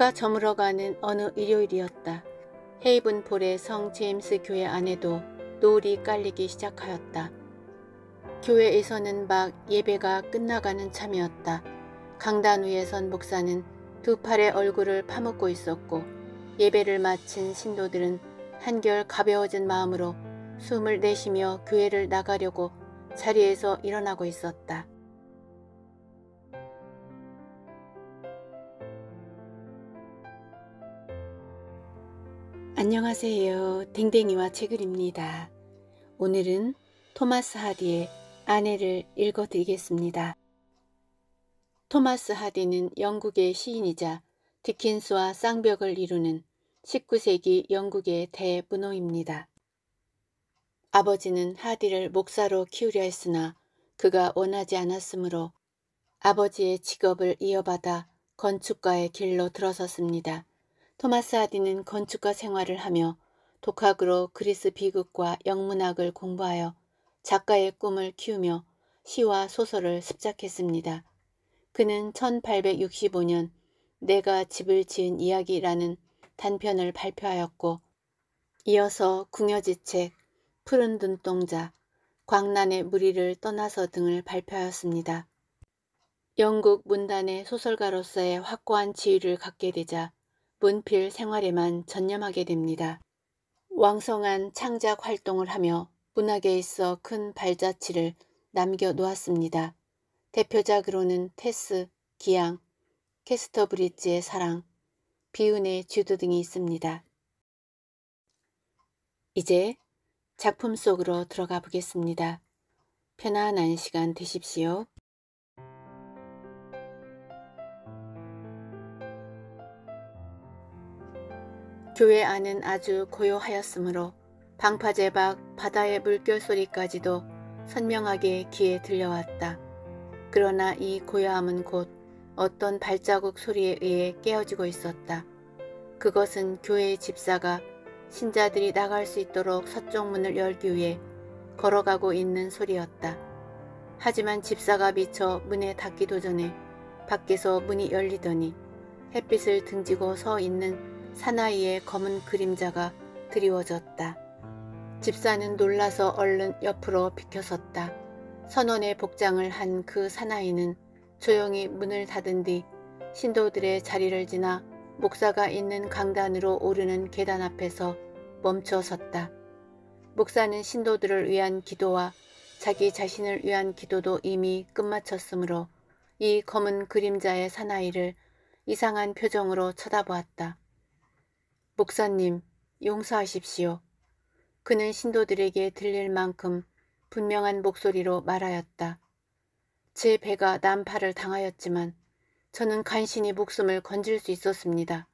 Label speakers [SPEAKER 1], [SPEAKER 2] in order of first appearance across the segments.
[SPEAKER 1] 해가 저물어가는 어느 일요일이었다. 헤이븐 폴의 성 제임스 교회 안에도 노을이 깔리기 시작하였다. 교회에서는 막 예배가 끝나가는 참이었다. 강단 위에 선 목사는 두 팔의 얼굴을 파묻고 있었고 예배를 마친 신도들은 한결 가벼워진 마음으로 숨을 내쉬며 교회를 나가려고 자리에서 일어나고 있었다. 안녕하세요. 댕댕이와 책을입니다. 오늘은 토마스 하디의 아내를 읽어드리겠습니다. 토마스 하디는 영국의 시인이자 디킨스와 쌍벽을 이루는 19세기 영국의 대문호입니다. 아버지는 하디를 목사로 키우려 했으나 그가 원하지 않았으므로 아버지의 직업을 이어받아 건축가의 길로 들어섰습니다. 토마스 아디는 건축가 생활을 하며 독학으로 그리스 비극과 영문학을 공부하여 작가의 꿈을 키우며 시와 소설을 습작했습니다. 그는 1865년 내가 집을 지은 이야기라는 단편을 발표하였고 이어서 궁여지책, 푸른 눈동자, 광란의 무리를 떠나서 등을 발표하였습니다. 영국 문단의 소설가로서의 확고한 지위를 갖게 되자 문필 생활에만 전념하게 됩니다. 왕성한 창작 활동을 하며 문학에 있어 큰 발자취를 남겨놓았습니다. 대표작으로는 테스, 기양, 캐스터브릿지의 사랑, 비운의 주도 등이 있습니다. 이제 작품 속으로 들어가 보겠습니다. 편안한 시간 되십시오. 교회 안은 아주 고요하였으므로 방파제 밖 바다의 물결 소리까지도 선명하게 귀에 들려왔다. 그러나 이 고요함은 곧 어떤 발자국 소리에 의해 깨어지고 있었다. 그것은 교회의 집사가 신자들이 나갈 수 있도록 서쪽 문을 열기 위해 걸어가고 있는 소리였다. 하지만 집사가 미처 문에 닫기도 전에 밖에서 문이 열리더니 햇빛을 등지고 서 있는 사나이의 검은 그림자가 드리워졌다. 집사는 놀라서 얼른 옆으로 비켜섰다. 선원의 복장을 한 그 사나이는 조용히 문을 닫은 뒤 신도들의 자리를 지나 목사가 있는 강단으로 오르는 계단 앞에서 멈춰 섰다. 목사는 신도들을 위한 기도와 자기 자신을 위한 기도도 이미 끝마쳤으므로 이 검은 그림자의 사나이를 이상한 표정으로 쳐다보았다. 목사님, 용서하십시오. 그는 신도들에게 들릴 만큼 분명한 목소리로 말하였다. 제 배가 난파를 당하였지만 저는 간신히 목숨을 건질 수 있었습니다.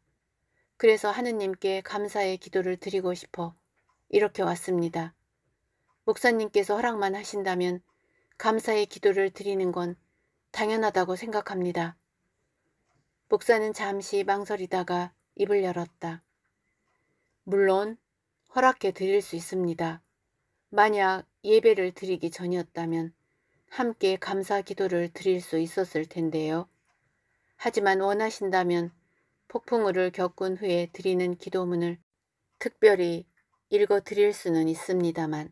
[SPEAKER 1] 그래서 하느님께 감사의 기도를 드리고 싶어 이렇게 왔습니다. 목사님께서 허락만 하신다면 감사의 기도를 드리는 건 당연하다고 생각합니다. 목사는 잠시 망설이다가 입을 열었다. 물론 허락해 드릴 수 있습니다. 만약 예배를 드리기 전이었다면 함께 감사 기도를 드릴 수 있었을 텐데요. 하지만 원하신다면 폭풍우를 겪은 후에 드리는 기도문을 특별히 읽어 드릴 수는 있습니다만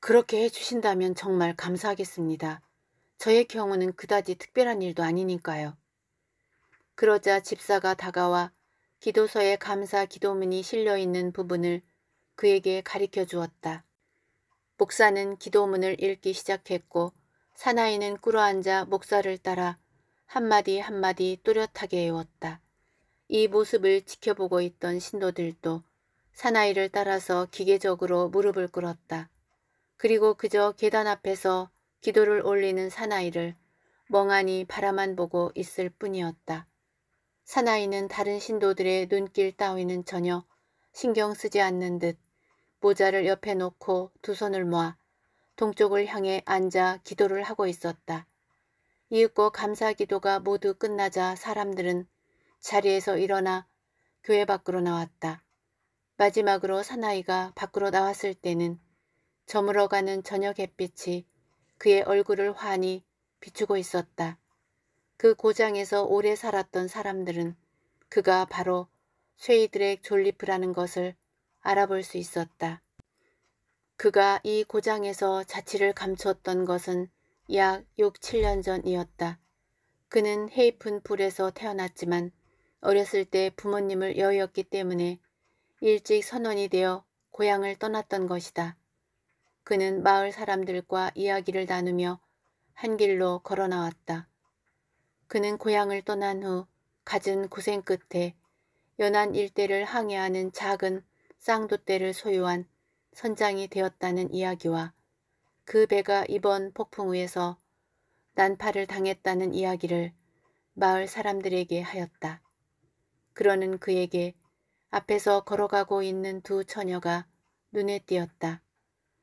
[SPEAKER 1] 그렇게 해주신다면 정말 감사하겠습니다. 저의 경우는 그다지 특별한 일도 아니니까요. 그러자 집사가 다가와 기도서에 감사 기도문이 실려있는 부분을 그에게 가리켜 주었다. 목사는 기도문을 읽기 시작했고 사나이는 꿇어앉아 목사를 따라 한마디 한마디 또렷하게 외웠다. 이 모습을 지켜보고 있던 신도들도 사나이를 따라서 기계적으로 무릎을 꿇었다. 그리고 그저 계단 앞에서 기도를 올리는 사나이를 멍하니 바라만 보고 있을 뿐이었다. 사나이는 다른 신도들의 눈길 따위는 전혀 신경 쓰지 않는 듯 모자를 옆에 놓고 두 손을 모아 동쪽을 향해 앉아 기도를 하고 있었다. 이윽고 감사 기도가 모두 끝나자 사람들은 자리에서 일어나 교회 밖으로 나왔다. 마지막으로 사나이가 밖으로 나왔을 때는 저물어가는 저녁 햇빛이 그의 얼굴을 환히 비추고 있었다. 그 고장에서 오래 살았던 사람들은 그가 바로 쉐이드렉 졸리프라는 것을 알아볼 수 있었다. 그가 이 고장에서 자취를 감췄던 것은 약 6, 7년 전이었다. 그는 헤이픈 불에서 태어났지만 어렸을 때 부모님을 여의었기 때문에 일찍 선원이 되어 고향을 떠났던 것이다. 그는 마을 사람들과 이야기를 나누며 한 길로 걸어 나왔다. 그는 고향을 떠난 후 갖은 고생 끝에 연안 일대를 항해하는 작은 쌍두대를 소유한 선장이 되었다는 이야기와 그 배가 이번 폭풍우에서 난파를 당했다는 이야기를 마을 사람들에게 하였다. 그러는 그에게 앞에서 걸어가고 있는 두 처녀가 눈에 띄었다.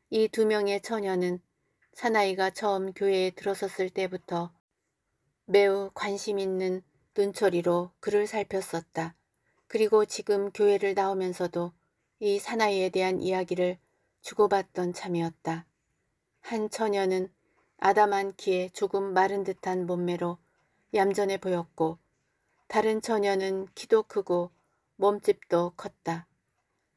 [SPEAKER 1] 이 두 명의 처녀는 사나이가 처음 교회에 들어섰을 때부터 매우 관심 있는 눈초리로 그를 살폈었다. 그리고 지금 교회를 나오면서도 이 사나이에 대한 이야기를 주고받던 참이었다. 한 처녀는 아담한 키에 조금 마른 듯한 몸매로 얌전해 보였고 다른 처녀는 키도 크고 몸집도 컸다.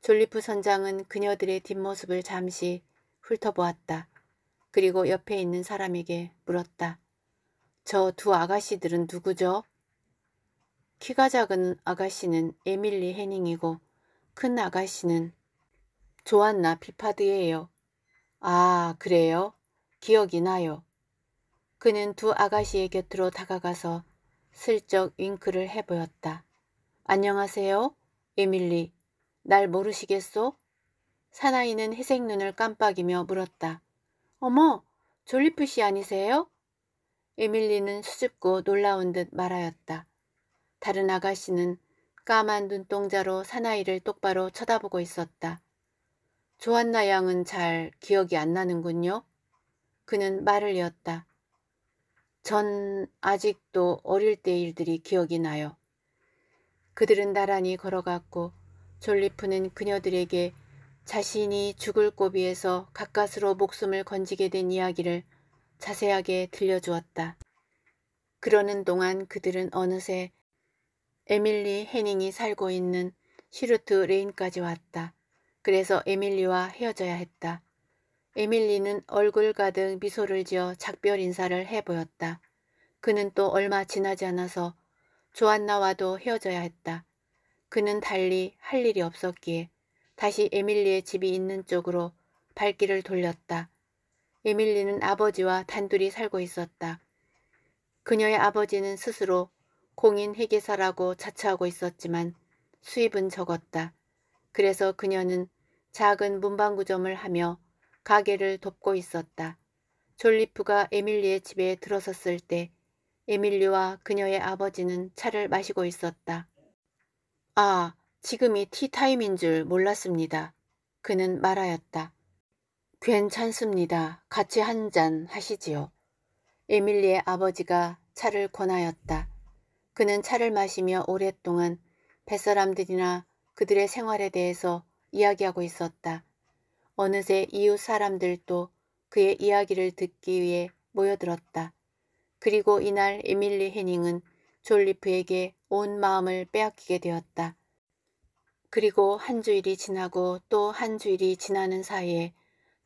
[SPEAKER 1] 졸리프 선장은 그녀들의 뒷모습을 잠시 훑어보았다. 그리고 옆에 있는 사람에게 물었다. 저두 아가씨들은 누구죠? 키가 작은 아가씨는 에밀리 헤닝이고큰 아가씨는 조안나 피파드예요. 아, 그래요? 기억이 나요. 그는 두 아가씨의 곁으로 다가가서 슬쩍 윙크를 해보였다. 안녕하세요, 에밀리. 날 모르시겠소? 사나이는 회색 눈을 깜빡이며 물었다. 어머, 졸리프씨 아니세요? 에밀리는 수줍고 놀라운 듯 말하였다. 다른 아가씨는 까만 눈동자로 사나이를 똑바로 쳐다보고 있었다. 조한나 양은 잘 기억이 안 나는군요. 그는 말을 이었다. 전 아직도 어릴 때 일들이 기억이 나요. 그들은 나란히 걸어갔고 졸리프는 그녀들에게 자신이 죽을 고비에서 가까스로 목숨을 건지게 된 이야기를 자세하게 들려주었다. 그러는 동안 그들은 어느새 에밀리 해닝이 살고 있는 시루트 레인까지 왔다. 그래서 에밀리와 헤어져야 했다. 에밀리는 얼굴 가득 미소를 지어 작별 인사를 해보였다. 그는 또 얼마 지나지 않아서 조안나와도 헤어져야 했다. 그는 달리 할 일이 없었기에 다시 에밀리의 집이 있는 쪽으로 발길을 돌렸다. 에밀리는 아버지와 단둘이 살고 있었다. 그녀의 아버지는 스스로 공인 회계사라고 자처하고 있었지만 수입은 적었다. 그래서 그녀는 작은 문방구점을 하며 가게를 돕고 있었다. 졸리프가 에밀리의 집에 들어섰을 때 에밀리와 그녀의 아버지는 차를 마시고 있었다. 아, 지금이 티타임인 줄 몰랐습니다. 그는 말하였다. 괜찮습니다. 같이 한 잔 하시지요. 에밀리의 아버지가 차를 권하였다. 그는 차를 마시며 오랫동안 뱃사람들이나 그들의 생활에 대해서 이야기하고 있었다. 어느새 이웃 사람들도 그의 이야기를 듣기 위해 모여들었다. 그리고 이날 에밀리 헤닝은 졸리프에게 온 마음을 빼앗기게 되었다. 그리고 한 주일이 지나고 또 한 주일이 지나는 사이에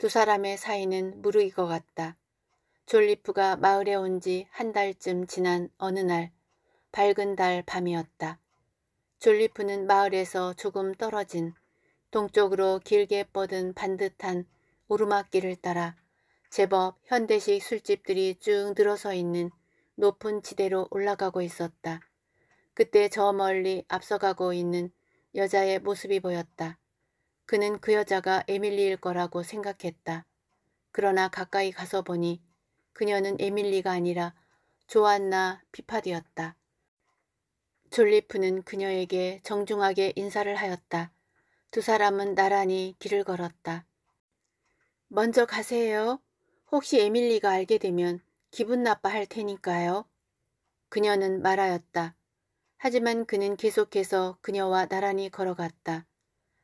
[SPEAKER 1] 두 사람의 사이는 무르익어갔다. 졸리프가 마을에 온 지 한 달쯤 지난 어느 날 밝은 달 밤이었다. 졸리프는 마을에서 조금 떨어진 동쪽으로 길게 뻗은 반듯한 오르막길을 따라 제법 현대식 술집들이 쭉 늘어서 있는 높은 지대로 올라가고 있었다. 그때 저 멀리 앞서가고 있는 여자의 모습이 보였다. 그는 그 여자가 에밀리일 거라고 생각했다. 그러나 가까이 가서 보니 그녀는 에밀리가 아니라 조안나 피파디였다. 졸리프는 그녀에게 정중하게 인사를 하였다. 두 사람은 나란히 길을 걸었다. 먼저 가세요. 혹시 에밀리가 알게 되면 기분 나빠할 테니까요. 그녀는 말하였다. 하지만 그는 계속해서 그녀와 나란히 걸어갔다.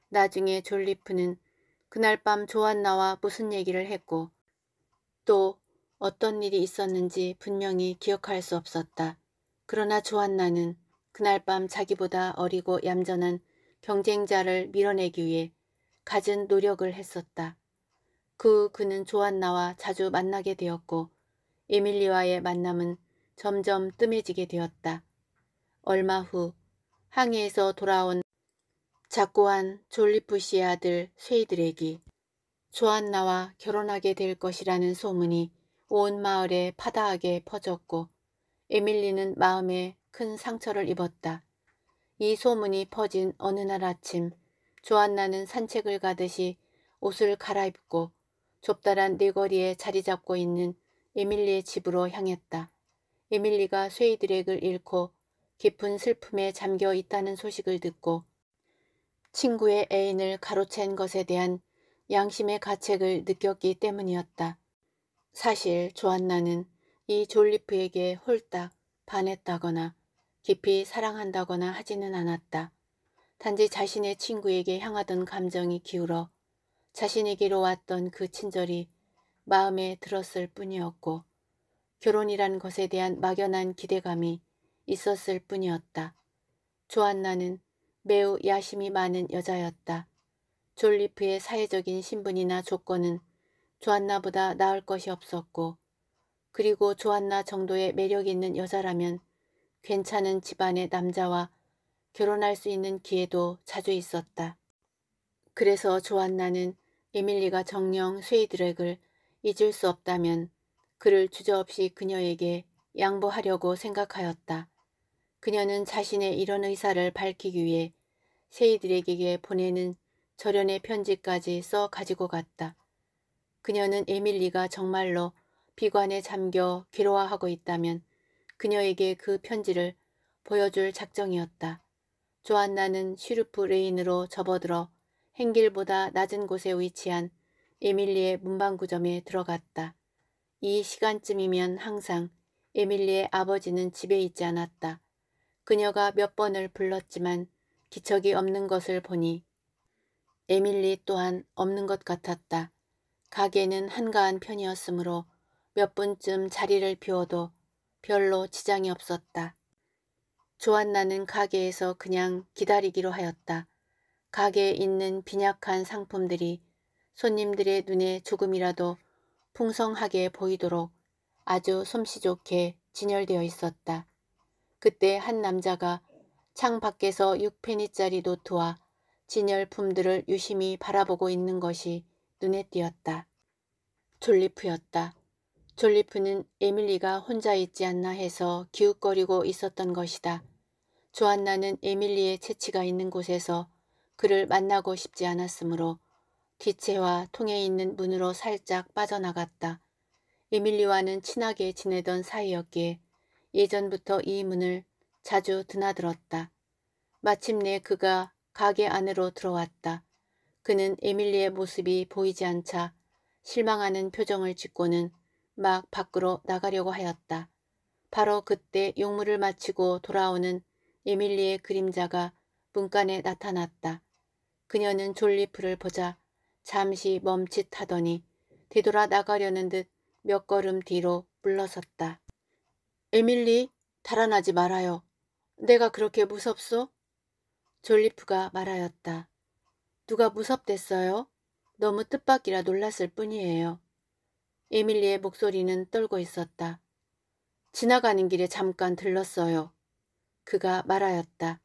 [SPEAKER 1] 나중에 졸리프는 그날 밤 조안나와 무슨 얘기를 했고 또 어떤 일이 있었는지 분명히 기억할 수 없었다. 그러나 조안나는 그날 밤 자기보다 어리고 얌전한 경쟁자를 밀어내기 위해 갖은 노력을 했었다. 그 후 그는 조안나와 자주 만나게 되었고 에밀리와의 만남은 점점 뜸해지게 되었다. 얼마 후 항해에서 돌아온 자꾸한 졸리프시의 아들 쇠이드렉이 조안나와 결혼하게 될 것이라는 소문이 온 마을에 파다하게 퍼졌고 에밀리는 마음에 큰 상처를 입었다. 이 소문이 퍼진 어느 날 아침 조안나는 산책을 가듯이 옷을 갈아입고 좁다란 네거리에 자리 잡고 있는 에밀리의 집으로 향했다. 에밀리가 쇠이드렉을 잃고 깊은 슬픔에 잠겨 있다는 소식을 듣고 친구의 애인을 가로챈 것에 대한 양심의 가책을 느꼈기 때문이었다. 사실 조안나는 이 졸리프에게 홀딱 반했다거나 깊이 사랑한다거나 하지는 않았다. 단지 자신의 친구에게 향하던 감정이 기울어 자신에게로 왔던 그 친절이 마음에 들었을 뿐이었고 결혼이란 것에 대한 막연한 기대감이 있었을 뿐이었다. 조안나는 매우 야심이 많은 여자였다. 졸리프의 사회적인 신분이나 조건은 조안나보다 나을 것이 없었고 그리고 조안나 정도의 매력 있는 여자라면 괜찮은 집안의 남자와 결혼할 수 있는 기회도 자주 있었다. 그래서 조안나는 에밀리가 정령 스웨이드랙을 잊을 수 없다면 그를 주저없이 그녀에게 양보하려고 생각하였다. 그녀는 자신의 이런 의사를 밝히기 위해 세이들에게 보내는 절연의 편지까지 써 가지고 갔다. 그녀는 에밀리가 정말로 비관에 잠겨 괴로워하고 있다면 그녀에게 그 편지를 보여줄 작정이었다. 조안나는 슈르프 레인으로 접어들어 행길보다 낮은 곳에 위치한 에밀리의 문방구점에 들어갔다. 이 시간쯤이면 항상 에밀리의 아버지는 집에 있지 않았다. 그녀가 몇 번을 불렀지만 기척이 없는 것을 보니 에밀리 또한 없는 것 같았다. 가게는 한가한 편이었으므로 몇 분쯤 자리를 비워도 별로 지장이 없었다. 조안나는 가게에서 그냥 기다리기로 하였다. 가게에 있는 빈약한 상품들이 손님들의 눈에 조금이라도 풍성하게 보이도록 아주 솜씨 좋게 진열되어 있었다. 그때 한 남자가 창 밖에서 6페니짜리 노트와 진열품들을 유심히 바라보고 있는 것이 눈에 띄었다. 졸리프였다. 졸리프는 에밀리가 혼자 있지 않나 해서 기웃거리고 있었던 것이다. 조안나는 에밀리의 채취가 있는 곳에서 그를 만나고 싶지 않았으므로 뒤채와 통에 있는 문으로 살짝 빠져나갔다. 에밀리와는 친하게 지내던 사이였기에 예전부터 이 문을 자주 드나들었다. 마침내 그가 가게 안으로 들어왔다. 그는 에밀리의 모습이 보이지 않자 실망하는 표정을 짓고는 막 밖으로 나가려고 하였다. 바로 그때 용무를 마치고 돌아오는 에밀리의 그림자가 문간에 나타났다. 그녀는 졸리프를 보자 잠시 멈칫하더니 뒤돌아 나가려는 듯 몇 걸음 뒤로 물러섰다. 에밀리, 달아나지 말아요. 내가 그렇게 무섭소? 졸리프가 말하였다. 누가 무섭댔어요? 너무 뜻밖이라 놀랐을 뿐이에요. 에밀리의 목소리는 떨고 있었다. 지나가는 길에 잠깐 들렀어요. 그가 말하였다.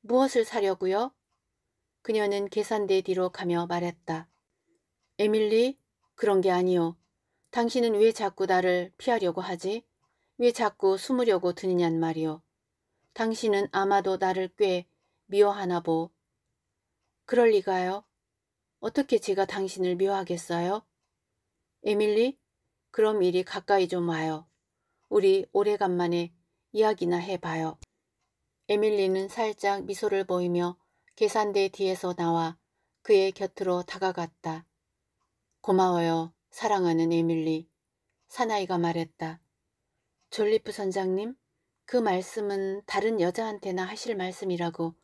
[SPEAKER 1] 무엇을 사려고요? 그녀는 계산대 뒤로 가며 말했다. 에밀리, 그런 게아니오 당신은 왜 자꾸 나를 피하려고 하지? 왜 자꾸 숨으려고 드느냔 말이오 당신은 아마도 나를 꽤 미워하나 보. 그럴 리가요? 어떻게 제가 당신을 미워하겠어요? 에밀리, 그럼 이리 가까이 좀 와요. 우리 오래간만에 이야기나 해봐요. 에밀리는 살짝 미소를 보이며 계산대 뒤에서 나와 그의 곁으로 다가갔다. 고마워요, 사랑하는 에밀리. 사나이가 말했다. 졸리프 선장님, 그 말씀은 다른 여자한테나 하실 말씀이라고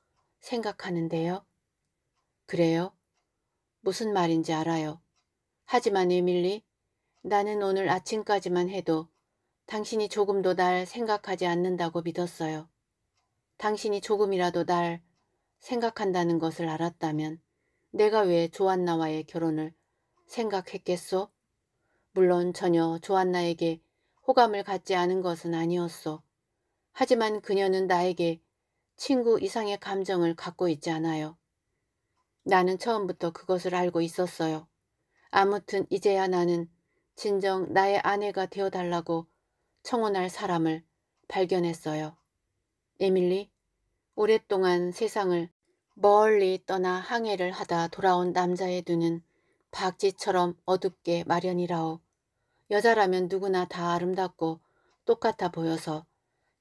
[SPEAKER 1] 생각하는데요. 그래요? 무슨 말인지 알아요. 하지만 에밀리, 나는 오늘 아침까지만 해도 당신이 조금도 날 생각하지 않는다고 믿었어요. 당신이 조금이라도 날 생각한다는 것을 알았다면 내가 왜 조안나와의 결혼을 생각했겠소? 물론 전혀 조안나에게 호감을 갖지 않은 것은 아니었소. 하지만 그녀는 나에게 친구 이상의 감정을 갖고 있지 않아요. 나는 처음부터 그것을 알고 있었어요. 아무튼 이제야 나는 진정 나의 아내가 되어달라고 청혼할 사람을 발견했어요. 에밀리, 오랫동안 세상을 멀리 떠나 항해를 하다 돌아온 남자의 눈은 박쥐처럼 어둡게 마련이라오. 여자라면 누구나 다 아름답고 똑같아 보여서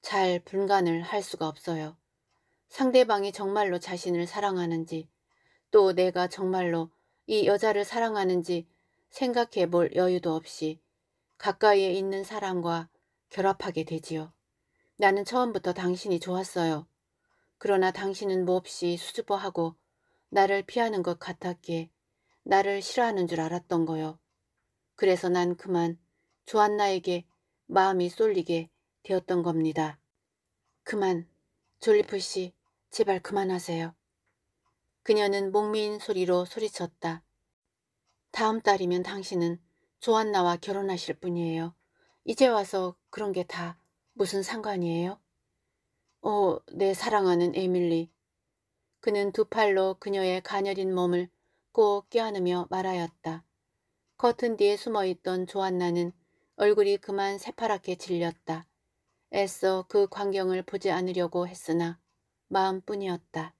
[SPEAKER 1] 잘 분간을 할 수가 없어요. 상대방이 정말로 자신을 사랑하는지 또 내가 정말로 이 여자를 사랑하는지 생각해 볼 여유도 없이 가까이에 있는 사람과 결합하게 되지요. 나는 처음부터 당신이 좋았어요. 그러나 당신은 몹시 수줍어하고 나를 피하는 것 같았기에 나를 싫어하는 줄 알았던 거요. 그래서 난 그만 조안나에게 마음이 쏠리게 되었던 겁니다. 그만, 졸리풀 씨, 제발 그만하세요. 그녀는 목미인 소리로 소리쳤다. 다음 달이면 당신은 조안나와 결혼하실 분이에요. 이제 와서 그런 게 다 무슨 상관이에요? 오, 어, 내 사랑하는 에밀리. 그는 두 팔로 그녀의 가녀린 몸을 꼭 껴안으며 말하였다. 커튼 뒤에 숨어있던 조안나는 얼굴이 그만 새파랗게 질렸다. 애써 그 광경을 보지 않으려고 했으나 마음뿐이었다.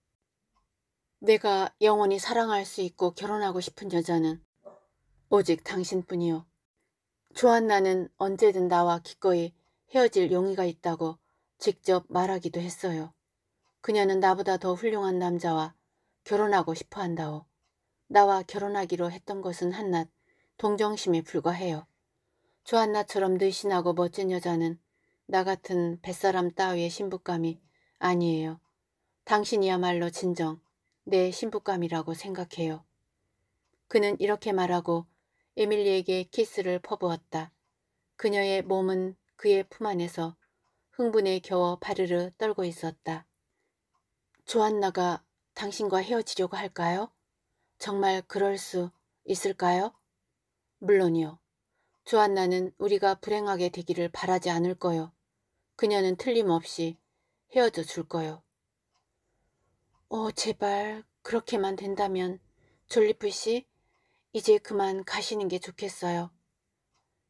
[SPEAKER 1] 내가 영원히 사랑할 수 있고 결혼하고 싶은 여자는 오직 당신뿐이요. 조한나는 언제든 나와 기꺼이 헤어질 용의가 있다고 직접 말하기도 했어요. 그녀는 나보다 더 훌륭한 남자와 결혼하고 싶어 한다오. 나와 결혼하기로 했던 것은 한낱 동정심에 불과해요. 조한나처럼 느신하고 멋진 여자는 나 같은 뱃사람 따위의 신부감이 아니에요. 당신이야말로 진정 내 신부감이라고 생각해요. 그는 이렇게 말하고 에밀리에게 키스를 퍼부었다. 그녀의 몸은 그의 품 안에서 흥분에 겨워 바르르 떨고 있었다. 조안나가 당신과 헤어지려고 할까요? 정말 그럴 수 있을까요? 물론이요. 조안나는 우리가 불행하게 되기를 바라지 않을 거요. 그녀는 틀림없이 헤어져 줄 거요. 어, 제발 그렇게만 된다면 졸리프 씨 이제 그만 가시는 게 좋겠어요.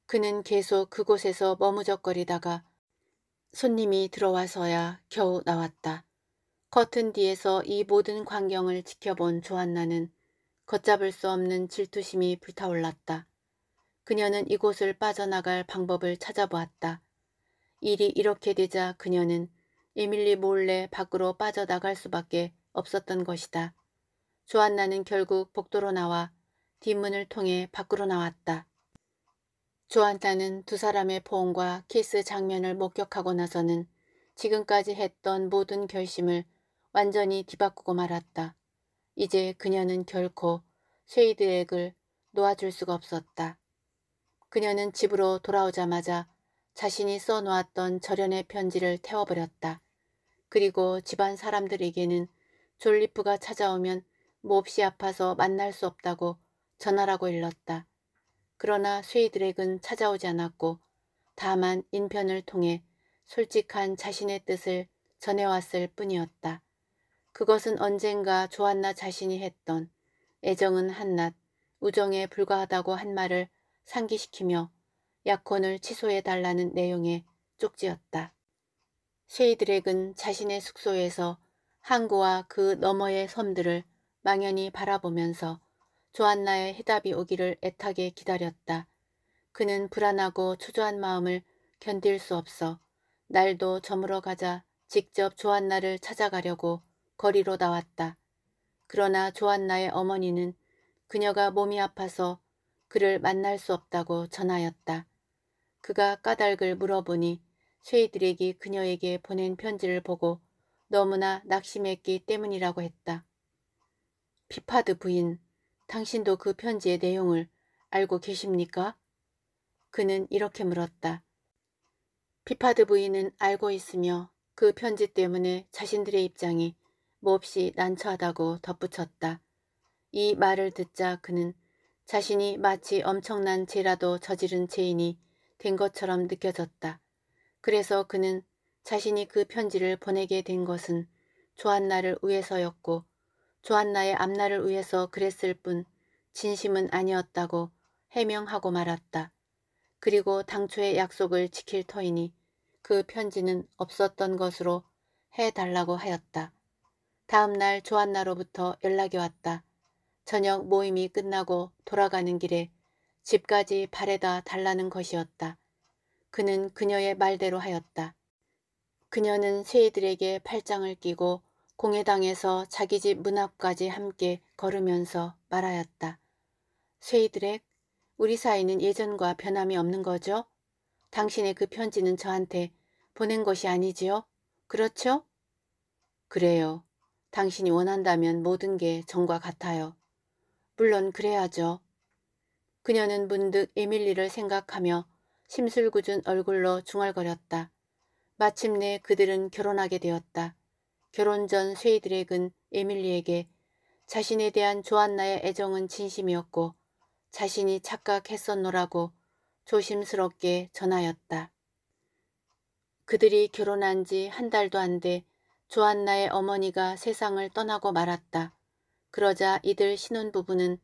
[SPEAKER 1] 그는 계속 그곳에서 머무적거리다가 손님이 들어와서야 겨우 나왔다. 커튼 뒤에서 이 모든 광경을 지켜본 조안나는 걷잡을 수 없는 질투심이 불타올랐다. 그녀는 이곳을 빠져나갈 방법을 찾아보았다. 일이 이렇게 되자 그녀는 에밀리 몰래 밖으로 빠져나갈 수밖에 없었던 것이다. 조안나는 결국 복도로 나와 뒷문을 통해 밖으로 나왔다. 조안나는두 사람의 포옹과 키스 장면을 목격하고 나서는 지금까지 했던 모든 결심을 완전히 뒤바꾸고 말았다. 이제 그녀는 결코 쉐이드액을 놓아줄 수가 없었다. 그녀는 집으로 돌아오자마자 자신이 써놓았던 절연의 편지를 태워버렸다. 그리고 집안 사람들에게는 졸리프가 찾아오면 몹시 아파서 만날 수 없다고 전하라고 일렀다. 그러나 스웨이드렉은 찾아오지 않았고 다만 인편을 통해 솔직한 자신의 뜻을 전해왔을 뿐이었다. 그것은 언젠가 조안나 자신이 했던 애정은 한낱 우정에 불과하다고 한 말을 상기시키며 약혼을 취소해달라는 내용의 쪽지였다. 쉐이드렉은 자신의 숙소에서 항구와 그 너머의 섬들을 망연히 바라보면서 조안나의 해답이 오기를 애타게 기다렸다. 그는 불안하고 초조한 마음을 견딜 수 없어 날도 저물어 가자 직접 조안나를 찾아가려고 거리로 나왔다. 그러나 조안나의 어머니는 그녀가 몸이 아파서 그를 만날 수 없다고 전하였다. 그가 까닭을 물어보니 쇠이드렉이 그녀에게 보낸 편지를 보고 너무나 낙심했기 때문이라고 했다. 피파드 부인, 당신도 그 편지의 내용을 알고 계십니까? 그는 이렇게 물었다. 피파드 부인은 알고 있으며 그 편지 때문에 자신들의 입장이 몹시 난처하다고 덧붙였다. 이 말을 듣자 그는 자신이 마치 엄청난 죄라도 저지른 죄인이 된 것처럼 느껴졌다. 그래서 그는 자신이 그 편지를 보내게 된 것은 조한나를 위해서였고 조한나의 앞날을 위해서 그랬을 뿐 진심은 아니었다고 해명하고 말았다. 그리고 당초의 약속을 지킬 터이니 그 편지는 없었던 것으로 해달라고 하였다. 다음 날 조한나로부터 연락이 왔다. 저녁 모임이 끝나고 돌아가는 길에 집까지 발에다 달라는 것이었다. 그는 그녀의 말대로 하였다. 그녀는 새이들에게 팔짱을 끼고 공회당에서 자기 집 문 앞까지 함께 걸으면서 말하였다. 쇠이들의 우리 사이는 예전과 변함이 없는 거죠? 당신의 그 편지는 저한테 보낸 것이 아니지요? 그렇죠? 그래요. 당신이 원한다면 모든 게 정과 같아요. 물론 그래야죠. 그녀는 문득 에밀리를 생각하며 심술궂은 얼굴로 중얼거렸다. 마침내 그들은 결혼하게 되었다. 결혼 전쇠이드렉은 에밀리에게 자신에 대한 조안나의 애정은 진심이었고 자신이 착각했었노라고 조심스럽게 전하였다. 그들이 결혼한 지 한 달도 안 돼 조안나의 어머니가 세상을 떠나고 말았다. 그러자 이들 신혼부부는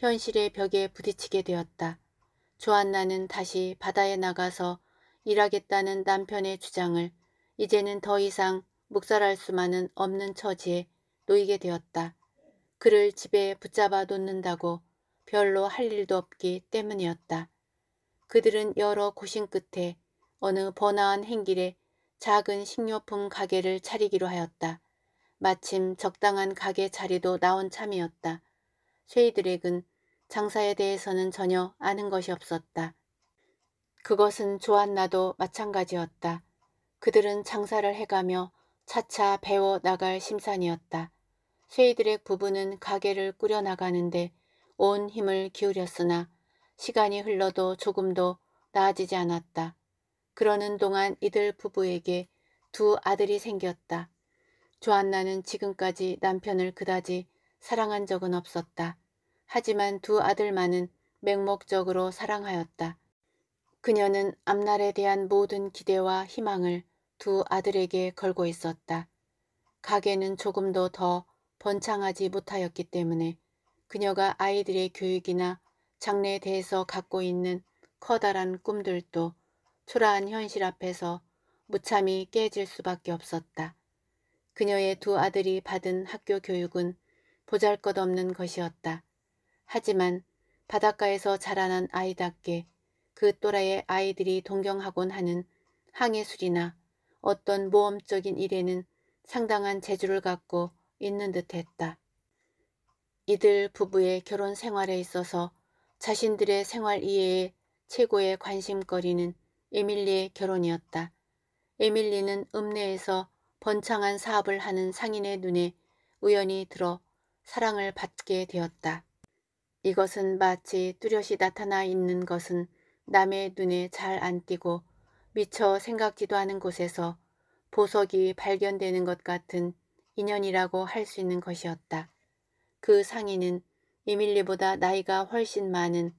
[SPEAKER 1] 현실의 벽에 부딪히게 되었다. 조안나는 다시 바다에 나가서 일하겠다는 남편의 주장을 이제는 더 이상 묵살할 수만은 없는 처지에 놓이게 되었다. 그를 집에 붙잡아 놓는다고 별로 할 일도 없기 때문이었다. 그들은 여러 고심 끝에 어느 번화한 행길에 작은 식료품 가게를 차리기로 하였다. 마침 적당한 가게 자리도 나온 참이었다. 쉐이드렉은 장사에 대해서는 전혀 아는 것이 없었다. 그것은 조안나도 마찬가지였다. 그들은 장사를 해가며 차차 배워 나갈 심산이었다. 쉐이드렉 부부는 가게를 꾸려나가는데 온 힘을 기울였으나 시간이 흘러도 조금도 나아지지 않았다. 그러는 동안 이들 부부에게 두 아들이 생겼다. 조안나는 지금까지 남편을 그다지 사랑한 적은 없었다. 하지만 두 아들만은 맹목적으로 사랑하였다. 그녀는 앞날에 대한 모든 기대와 희망을 두 아들에게 걸고 있었다. 가게는 조금도 더 번창하지 못하였기 때문에 그녀가 아이들의 교육이나 장래에 대해서 갖고 있는 커다란 꿈들도 초라한 현실 앞에서 무참히 깨질 수밖에 없었다. 그녀의 두 아들이 받은 학교 교육은 보잘것없는 것이었다. 하지만 바닷가에서 자라난 아이답게 그 또라의 아이들이 동경하곤 하는 항해술이나 어떤 모험적인 일에는 상당한 재주를 갖고 있는 듯했다. 이들 부부의 결혼 생활에 있어서 자신들의 생활 이해에 최고의 관심거리는 에밀리의 결혼이었다. 에밀리는 읍내에서 번창한 사업을 하는 상인의 눈에 우연히 들어 사랑을 받게 되었다. 이것은 마치 뚜렷이 나타나 있는 것은 남의 눈에 잘 안 띄고 미처 생각지도 않은 곳에서 보석이 발견되는 것 같은 인연이라고 할 수 있는 것이었다. 그 상인은 에밀리보다 나이가 훨씬 많은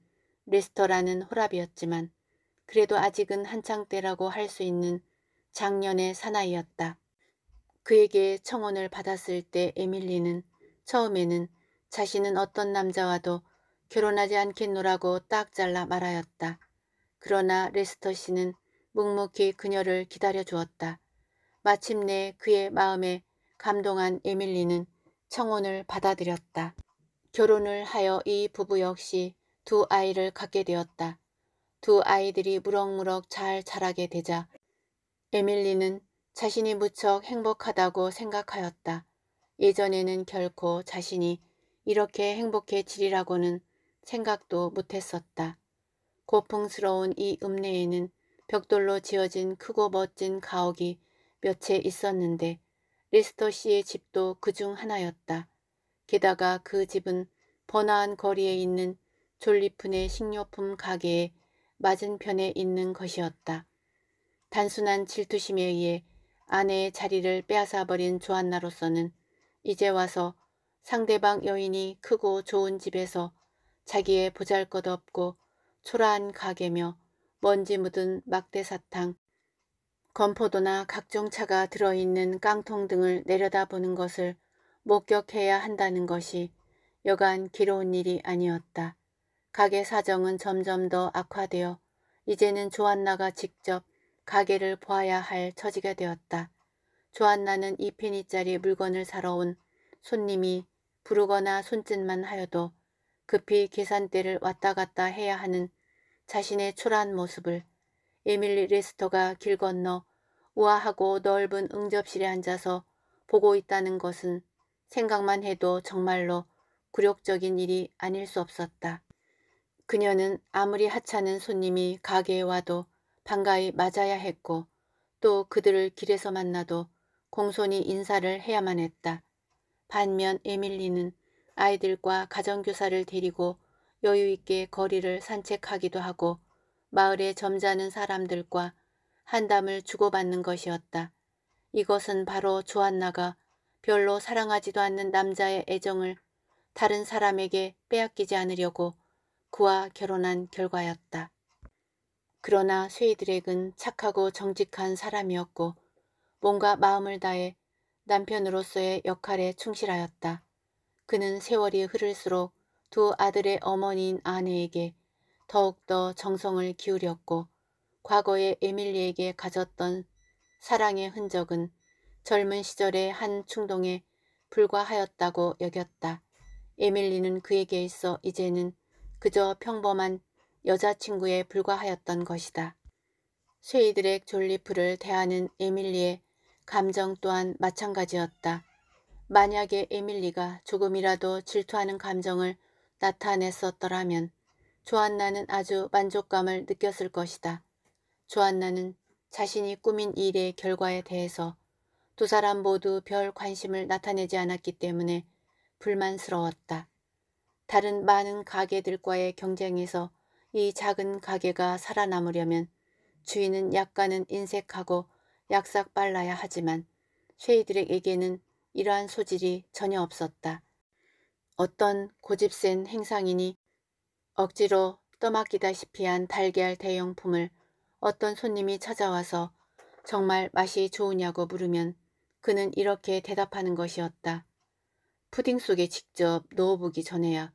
[SPEAKER 1] 레스터라는 호랍이었지만 그래도 아직은 한창 때라고 할 수 있는 작년의 사나이였다. 그에게 청혼을 받았을 때 에밀리는 처음에는 자신은 어떤 남자와도 결혼하지 않겠노라고 딱 잘라 말하였다. 그러나 레스터 씨는 묵묵히 그녀를 기다려 주었다. 마침내 그의 마음에 감동한 에밀리는 청혼을 받아들였다. 결혼을 하여 이 부부 역시 두 아이를 갖게 되었다. 두 아이들이 무럭무럭 잘 자라게 되자 에밀리는 자신이 무척 행복하다고 생각하였다. 예전에는 결코 자신이 이렇게 행복해지리라고는 생각도 못했었다. 고풍스러운 이 읍내에는 벽돌로 지어진 크고 멋진 가옥이 몇 채 있었는데 리스터 씨의 집도 그 중 하나였다. 게다가 그 집은 번화한 거리에 있는 졸리푼의 식료품 가게에 맞은편에 있는 것이었다. 단순한 질투심에 의해 아내의 자리를 빼앗아버린 조한나로서는 이제 와서 상대방 여인이 크고 좋은 집에서 자기의 보잘것없고 초라한 가게며 먼지 묻은 막대사탕, 건포도나 각종 차가 들어있는 깡통 등을 내려다보는 것을 목격해야 한다는 것이 여간 기로운 일이 아니었다. 가게 사정은 점점 더 악화되어 이제는 조안나가 직접 가게를 보아야 할 처지가 되었다. 조안나는 2피니짜리 물건을 사러 온 손님이 부르거나 손짓만 하여도 급히 계산대를 왔다 갔다 해야 하는 자신의 초라한 모습을 에밀리 레스터가 길 건너 우아하고 넓은 응접실에 앉아서 보고 있다는 것은 생각만 해도 정말로 굴욕적인 일이 아닐 수 없었다. 그녀는 아무리 하찮은 손님이 가게에 와도 반가이 맞아야 했고 또 그들을 길에서 만나도 공손히 인사를 해야만 했다. 반면 에밀리는 아이들과 가정교사를 데리고 여유있게 거리를 산책하기도 하고 마을에 점잖은 사람들과 한담을 주고받는 것이었다. 이것은 바로 조안나가 별로 사랑하지도 않는 남자의 애정을 다른 사람에게 빼앗기지 않으려고 그와 결혼한 결과였다. 그러나 쉐이드렉은 착하고 정직한 사람이었고 뭔가 마음을 다해 남편으로서의 역할에 충실하였다. 그는 세월이 흐를수록 두 아들의 어머니인 아내에게 더욱더 정성을 기울였고 과거의 에밀리에게 가졌던 사랑의 흔적은 젊은 시절의 한 충동에 불과하였다고 여겼다. 에밀리는 그에게 있어 이제는 그저 평범한 여자친구에 불과하였던 것이다. 쉐이드렉 졸리프를 대하는 에밀리의 감정 또한 마찬가지였다. 만약에 에밀리가 조금이라도 질투하는 감정을 나타냈었더라면 조안나는 아주 만족감을 느꼈을 것이다. 조안나는 자신이 꾸민 일의 결과에 대해서 두 사람 모두 별 관심을 나타내지 않았기 때문에 불만스러웠다. 다른 많은 가게들과의 경쟁에서 이 작은 가게가 살아남으려면 주인은 약간은 인색하고 약삭 빨라야 하지만 쉐이드렉에게는 이러한 소질이 전혀 없었다. 어떤 고집센 행상이니 억지로 떠맡기다시피한 달걀 대용품을 어떤 손님이 찾아와서 정말 맛이 좋으냐고 물으면 그는 이렇게 대답하는 것이었다. 푸딩 속에 직접 넣어보기 전에야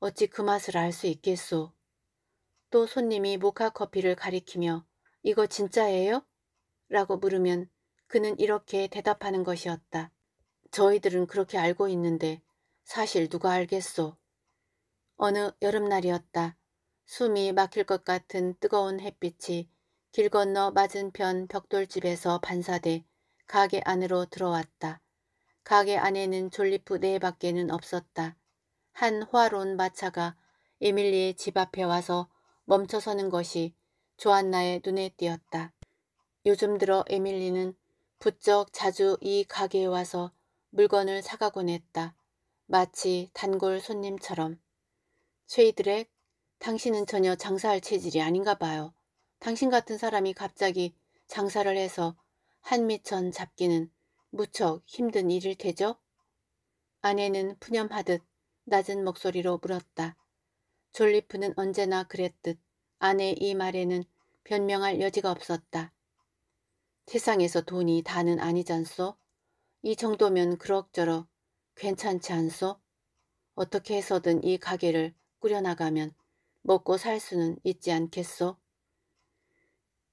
[SPEAKER 1] 어찌 그 맛을 알 수 있겠소. 또 손님이 모카 커피를 가리키며 이거 진짜예요? 라고 물으면 그는 이렇게 대답하는 것이었다. 저희들은 그렇게 알고 있는데 사실 누가 알겠소. 어느 여름날이었다. 숨이 막힐 것 같은 뜨거운 햇빛이 길 건너 맞은편 벽돌집에서 반사돼 가게 안으로 들어왔다. 가게 안에는 졸리프 네 밖에는 없었다. 한 호화로운 마차가 에밀리의 집 앞에 와서 멈춰서는 것이 조안나의 눈에 띄었다. 요즘 들어 에밀리는 부쩍 자주 이 가게에 와서 물건을 사가곤 했다. 마치 단골 손님처럼. 쉐이드렉, 당신은 전혀 장사할 체질이 아닌가 봐요. 당신 같은 사람이 갑자기 장사를 해서 한미천 잡기는 무척 힘든 일일 테죠? 아내는 푸념하듯 낮은 목소리로 물었다. 졸리프는 언제나 그랬듯 아내의 이 말에는 변명할 여지가 없었다. 세상에서 돈이 다는 아니잖소. 이 정도면 그럭저럭 괜찮지 않소? 어떻게 해서든 이 가게를 꾸려나가면 먹고 살 수는 있지 않겠소?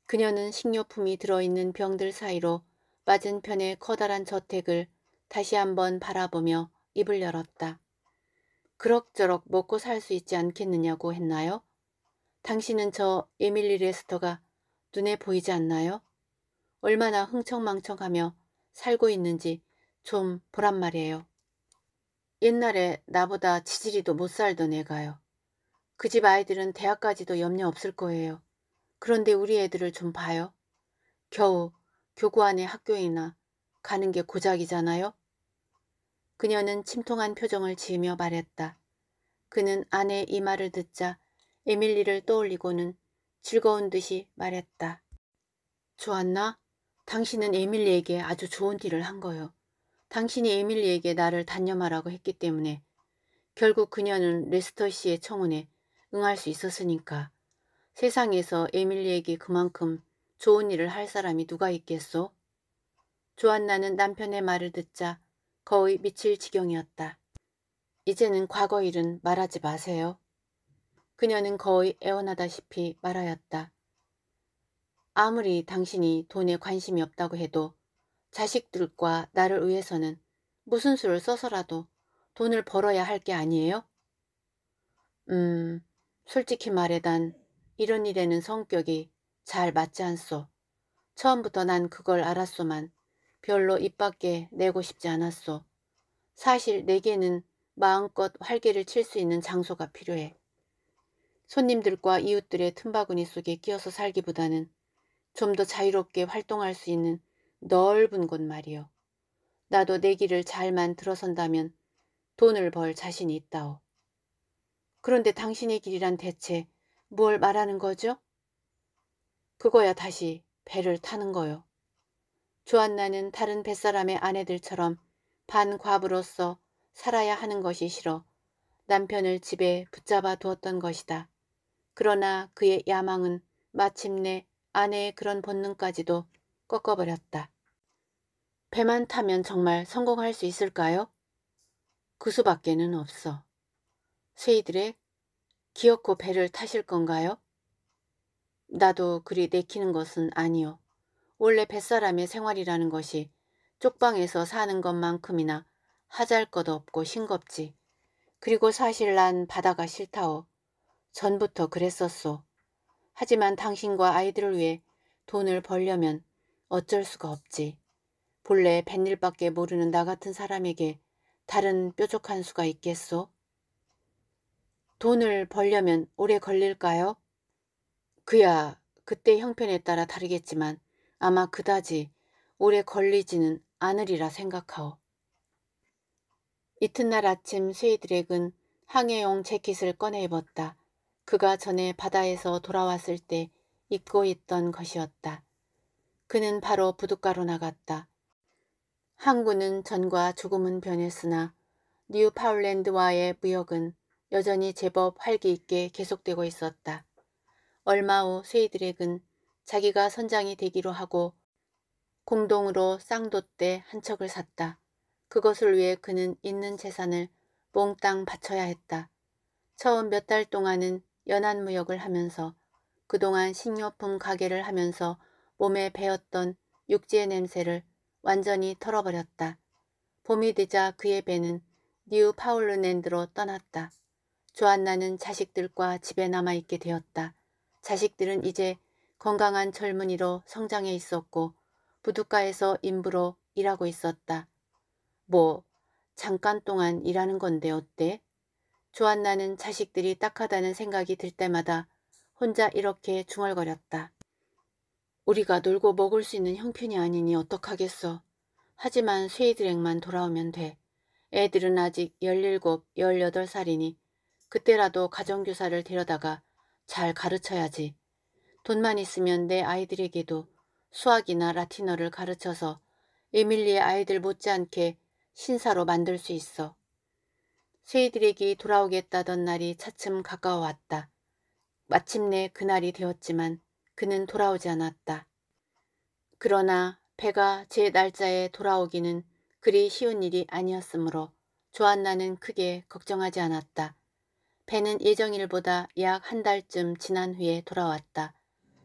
[SPEAKER 1] 그녀는 식료품이 들어있는 병들 사이로 빠진 편의 커다란 저택을 다시 한번 바라보며 입을 열었다. 그럭저럭 먹고 살 수 있지 않겠느냐고 했나요? 당신은 저 에밀리 레스터가 눈에 보이지 않나요? 얼마나 흥청망청하며 살고 있는지 좀 보란 말이에요. 옛날에 나보다 지지리도 못 살던 애가요. 그 집 아이들은 대학까지도 염려 없을 거예요. 그런데 우리 애들을 좀 봐요. 겨우 교구 안에 학교이나 가는 게 고작이잖아요. 그녀는 침통한 표정을 지으며 말했다. 그는 아내의 이 말을 듣자 에밀리를 떠올리고는 즐거운 듯이 말했다. 좋았나? 당신은 에밀리에게 아주 좋은 딜을 한 거요. 당신이 에밀리에게 나를 단념하라고 했기 때문에 결국 그녀는 레스터 씨의 청혼에 응할 수 있었으니까 세상에서 에밀리에게 그만큼 좋은 일을 할 사람이 누가 있겠소? 조안나는 남편의 말을 듣자 거의 미칠 지경이었다. 이제는 과거 일은 말하지 마세요. 그녀는 거의 애원하다시피 말하였다. 아무리 당신이 돈에 관심이 없다고 해도 자식들과 나를 위해서는 무슨 수를 써서라도 돈을 벌어야 할 게 아니에요? 음, 솔직히 말해 난 이런 일에는 성격이 잘 맞지 않소. 처음부터 난 그걸 알았소만 별로 입 밖에 내고 싶지 않았소. 사실 내게는 마음껏 활개를 칠 수 있는 장소가 필요해. 손님들과 이웃들의 틈바구니 속에 끼어서 살기보다는 좀더 자유롭게 활동할 수 있는 넓은 곳 말이요. 나도 내 길을 잘만 들어선다면 돈을 벌 자신이 있다오. 그런데 당신의 길이란 대체 뭘 말하는 거죠? 그거야 다시 배를 타는 거요. 조안나는 다른 뱃사람의 아내들처럼 반과부로서 살아야 하는 것이 싫어 남편을 집에 붙잡아 두었던 것이다. 그러나 그의 야망은 마침내 아내의 그런 본능까지도 꺾어버렸다. 배만 타면 정말 성공할 수 있을까요? 그 수밖에는 없어. 세이들의 기어코 배를 타실 건가요? 나도 그리 내키는 것은 아니요. 원래 뱃사람의 생활이라는 것이 쪽방에서 사는 것만큼이나 하잘 것 없고 싱겁지. 그리고 사실 난 바다가 싫다오. 전부터 그랬었소. 하지만 당신과 아이들을 위해 돈을 벌려면 어쩔 수가 없지. 본래 뱃일밖에 모르는 나 같은 사람에게 다른 뾰족한 수가 있겠소? 돈을 벌려면 오래 걸릴까요? 그야 그때 형편에 따라 다르겠지만 아마 그다지 오래 걸리지는 않으리라 생각하오. 이튿날 아침 스이드렉은 항해용 재킷을 꺼내 입었다. 그가 전에 바다에서 돌아왔을 때입고 있던 것이었다. 그는 바로 부둣가로 나갔다. 항구는 전과 조금은 변했으나 뉴파울랜드와의 무역은 여전히 제법 활기 있게 계속되고 있었다. 얼마 후 스웨이드렉은 자기가 선장이 되기로 하고 공동으로 쌍돗대한 척을 샀다. 그것을 위해 그는 있는 재산을 몽땅 바쳐야 했다. 처음 몇 달 동안은 연안무역을 하면서 그동안 식료품 가게를 하면서 몸에 배었던 육지의 냄새를 완전히 털어버렸다. 봄이 되자 그의 배는 뉴 파울루랜드로 떠났다. 조안나는 자식들과 집에 남아있게 되었다. 자식들은 이제 건강한 젊은이로 성장해 있었고 부두가에서 임부로 일하고 있었다. 뭐 잠깐 동안 일하는 건데 어때? 조안나는 자식들이 딱하다는 생각이 들 때마다 혼자 이렇게 중얼거렸다. 우리가 놀고 먹을 수 있는 형편이 아니니 어떡하겠어. 하지만 쇠이드랭만 돌아오면 돼. 애들은 아직 17, 18살이니 그때라도 가정교사를 데려다가 잘 가르쳐야지. 돈만 있으면 내 아이들에게도 수학이나 라틴어를 가르쳐서 에밀리의 아이들 못지않게 신사로 만들 수 있어. 쉐이드렉이 돌아오겠다던 날이 차츰 가까워왔다. 마침내 그날이 되었지만 그는 돌아오지 않았다. 그러나 배가 제 날짜에 돌아오기는 그리 쉬운 일이 아니었으므로 조안나는 크게 걱정하지 않았다. 배는 예정일보다 약 한 달쯤 지난 후에 돌아왔다.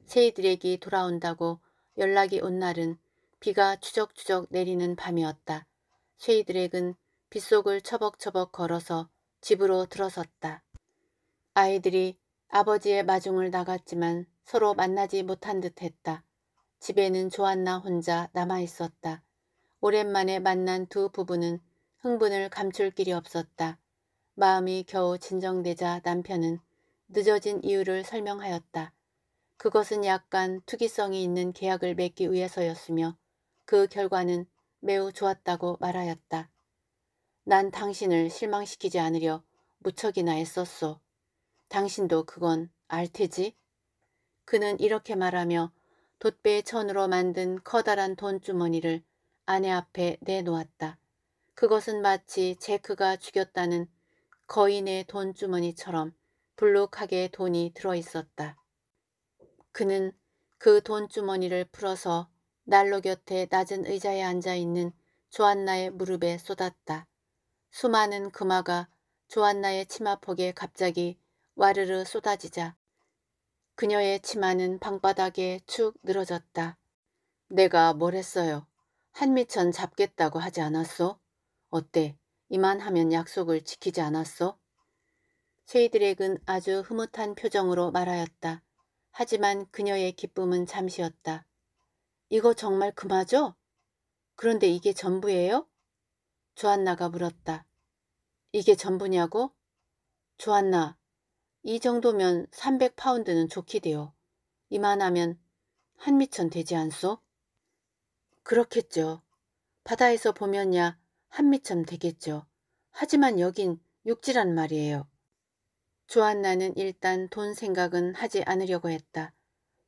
[SPEAKER 1] 세이드렉이 돌아온다고 연락이 온 날은 비가 추적추적 내리는 밤이었다. 세이드렉은 빗속을 처벅처벅 걸어서 집으로 들어섰다. 아이들이 아버지의 마중을 나갔지만 서로 만나지 못한 듯 했다. 집에는 조안나 혼자 남아있었다. 오랜만에 만난 두 부부는 흥분을 감출 길이 없었다. 마음이 겨우 진정되자 남편은 늦어진 이유를 설명하였다. 그것은 약간 투기성이 있는 계약을 맺기 위해서였으며 그 결과는 매우 좋았다고 말하였다. 난 당신을 실망시키지 않으려 무척이나 애썼소. 당신도 그건 알 테지? 그는 이렇게 말하며 돛배의 천으로 만든 커다란 돈주머니를 아내 앞에 내놓았다. 그것은 마치 제크가 죽였다는 거인의 돈주머니처럼 불룩하게 돈이 들어있었다. 그는 그 돈주머니를 풀어서 난로 곁에 낮은 의자에 앉아있는 조안나의 무릎에 쏟았다. 수많은 금화가 조안나의 치마폭에 갑자기 와르르 쏟아지자 그녀의 치마는 방바닥에 축 늘어졌다. 내가 뭘 했어요? 한미천 잡겠다고 하지 않았어? 어때? 이만 하면 약속을 지키지 않았어? 쉐이드랙은 아주 흐뭇한 표정으로 말하였다. 하지만 그녀의 기쁨은 잠시였다. 이거 정말 금화죠? 그런데 이게 전부예요? 조안나가 물었다. 이게 전부냐고? 조안나, 이 정도면 300파운드는 좋게대요 이만하면 한 미천 되지 않소? 그렇겠죠. 바다에서 보면야 한 미천 되겠죠. 하지만 여긴 육지란 말이에요. 조안나는 일단 돈 생각은 하지 않으려고 했다.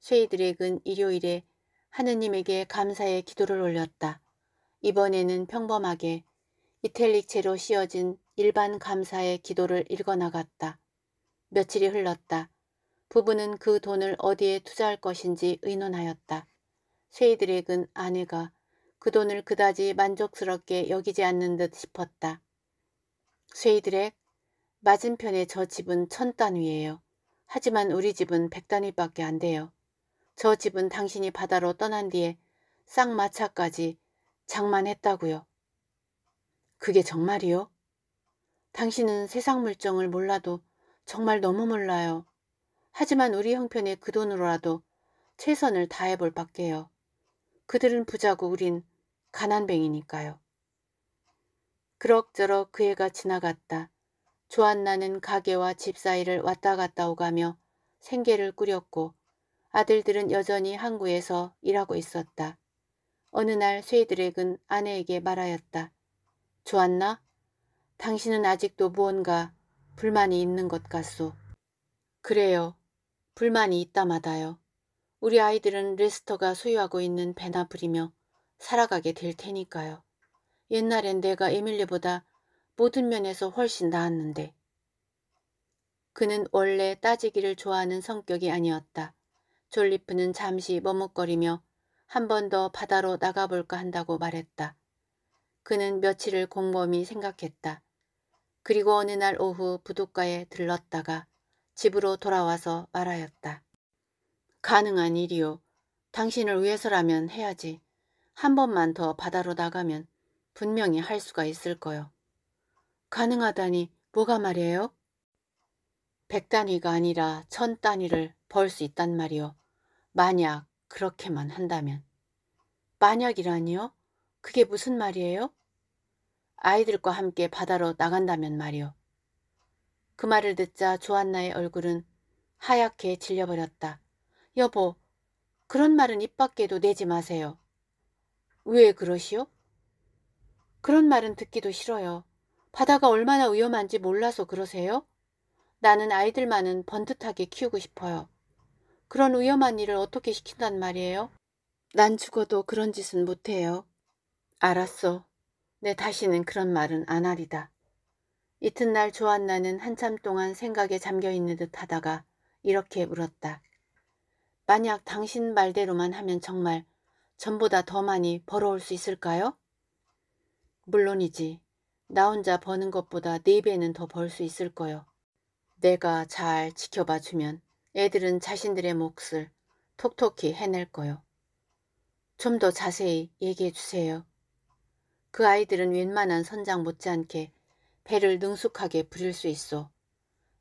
[SPEAKER 1] 쉐이드렉은 일요일에 하느님에게 감사의 기도를 올렸다. 이번에는 평범하게 이탈릭체로 씌어진 일반 감사의 기도를 읽어나갔다. 며칠이 흘렀다. 부부는 그 돈을 어디에 투자할 것인지 의논하였다. 쉐이드렉은 아내가 그 돈을 그다지 만족스럽게 여기지 않는 듯 싶었다. 쉐이드렉, 맞은편에 저 집은 천 단위예요. 하지만 우리 집은 백 단위밖에 안 돼요. 저 집은 당신이 바다로 떠난 뒤에 쌍마차까지 장만했다고요. 그게 정말이요? 당신은 세상 물정을 몰라도 정말 너무 몰라요. 하지만 우리 형편에 그 돈으로라도 최선을 다해볼 밖에요. 그들은 부자고 우린 가난뱅이니까요. 그럭저럭 그애가 지나갔다. 조안나는 가게와 집 사이를 왔다 갔다 오가며 생계를 꾸렸고 아들들은 여전히 항구에서 일하고 있었다. 어느 날쇠드렉은 아내에게 말하였다. 좋았나? 당신은 아직도 무언가 불만이 있는 것 같소. 그래요. 불만이 있다마다요. 우리 아이들은 레스터가 소유하고 있는 배나 부리며 살아가게 될 테니까요. 옛날엔 내가 에밀리보다 모든 면에서 훨씬 나았는데. 그는 원래 따지기를 좋아하는 성격이 아니었다. 졸리프는 잠시 머뭇거리며 한 번 더 바다로 나가볼까 한다고 말했다. 그는 며칠을 공범이 생각했다. 그리고 어느 날 오후 부둣가에 들렀다가 집으로 돌아와서 말하였다. 가능한 일이요. 당신을 위해서라면 해야지. 한 번만 더 바다로 나가면 분명히 할 수가 있을 거요. 가능하다니 뭐가 말이에요? 백 단위가 아니라 천 단위를 벌 수 있단 말이오 만약 그렇게만 한다면. 만약이라니요? 그게 무슨 말이에요? 아이들과 함께 바다로 나간다면 말이오그 말을 듣자 조안나의 얼굴은 하얗게 질려버렸다. 여보, 그런 말은 입 밖에도 내지 마세요. 왜 그러시오? 그런 말은 듣기도 싫어요. 바다가 얼마나 위험한지 몰라서 그러세요? 나는 아이들만은 번듯하게 키우고 싶어요. 그런 위험한 일을 어떻게 시킨단 말이에요? 난 죽어도 그런 짓은 못해요. 알았소. 내 다시는 그런 말은 안 하리다. 이튿날 조안나는 한참 동안 생각에 잠겨있는 듯 하다가 이렇게 물었다. 만약 당신 말대로만 하면 정말 전보다 더 많이 벌어올 수 있을까요? 물론이지. 나 혼자 버는 것보다 네배는 더 벌 수 있을 거요. 내가 잘 지켜봐 주면 애들은 자신들의 몫을 톡톡히 해낼 거요. 좀 더 자세히 얘기해 주세요. 그 아이들은 웬만한 선장 못지않게 배를 능숙하게 부릴 수 있어.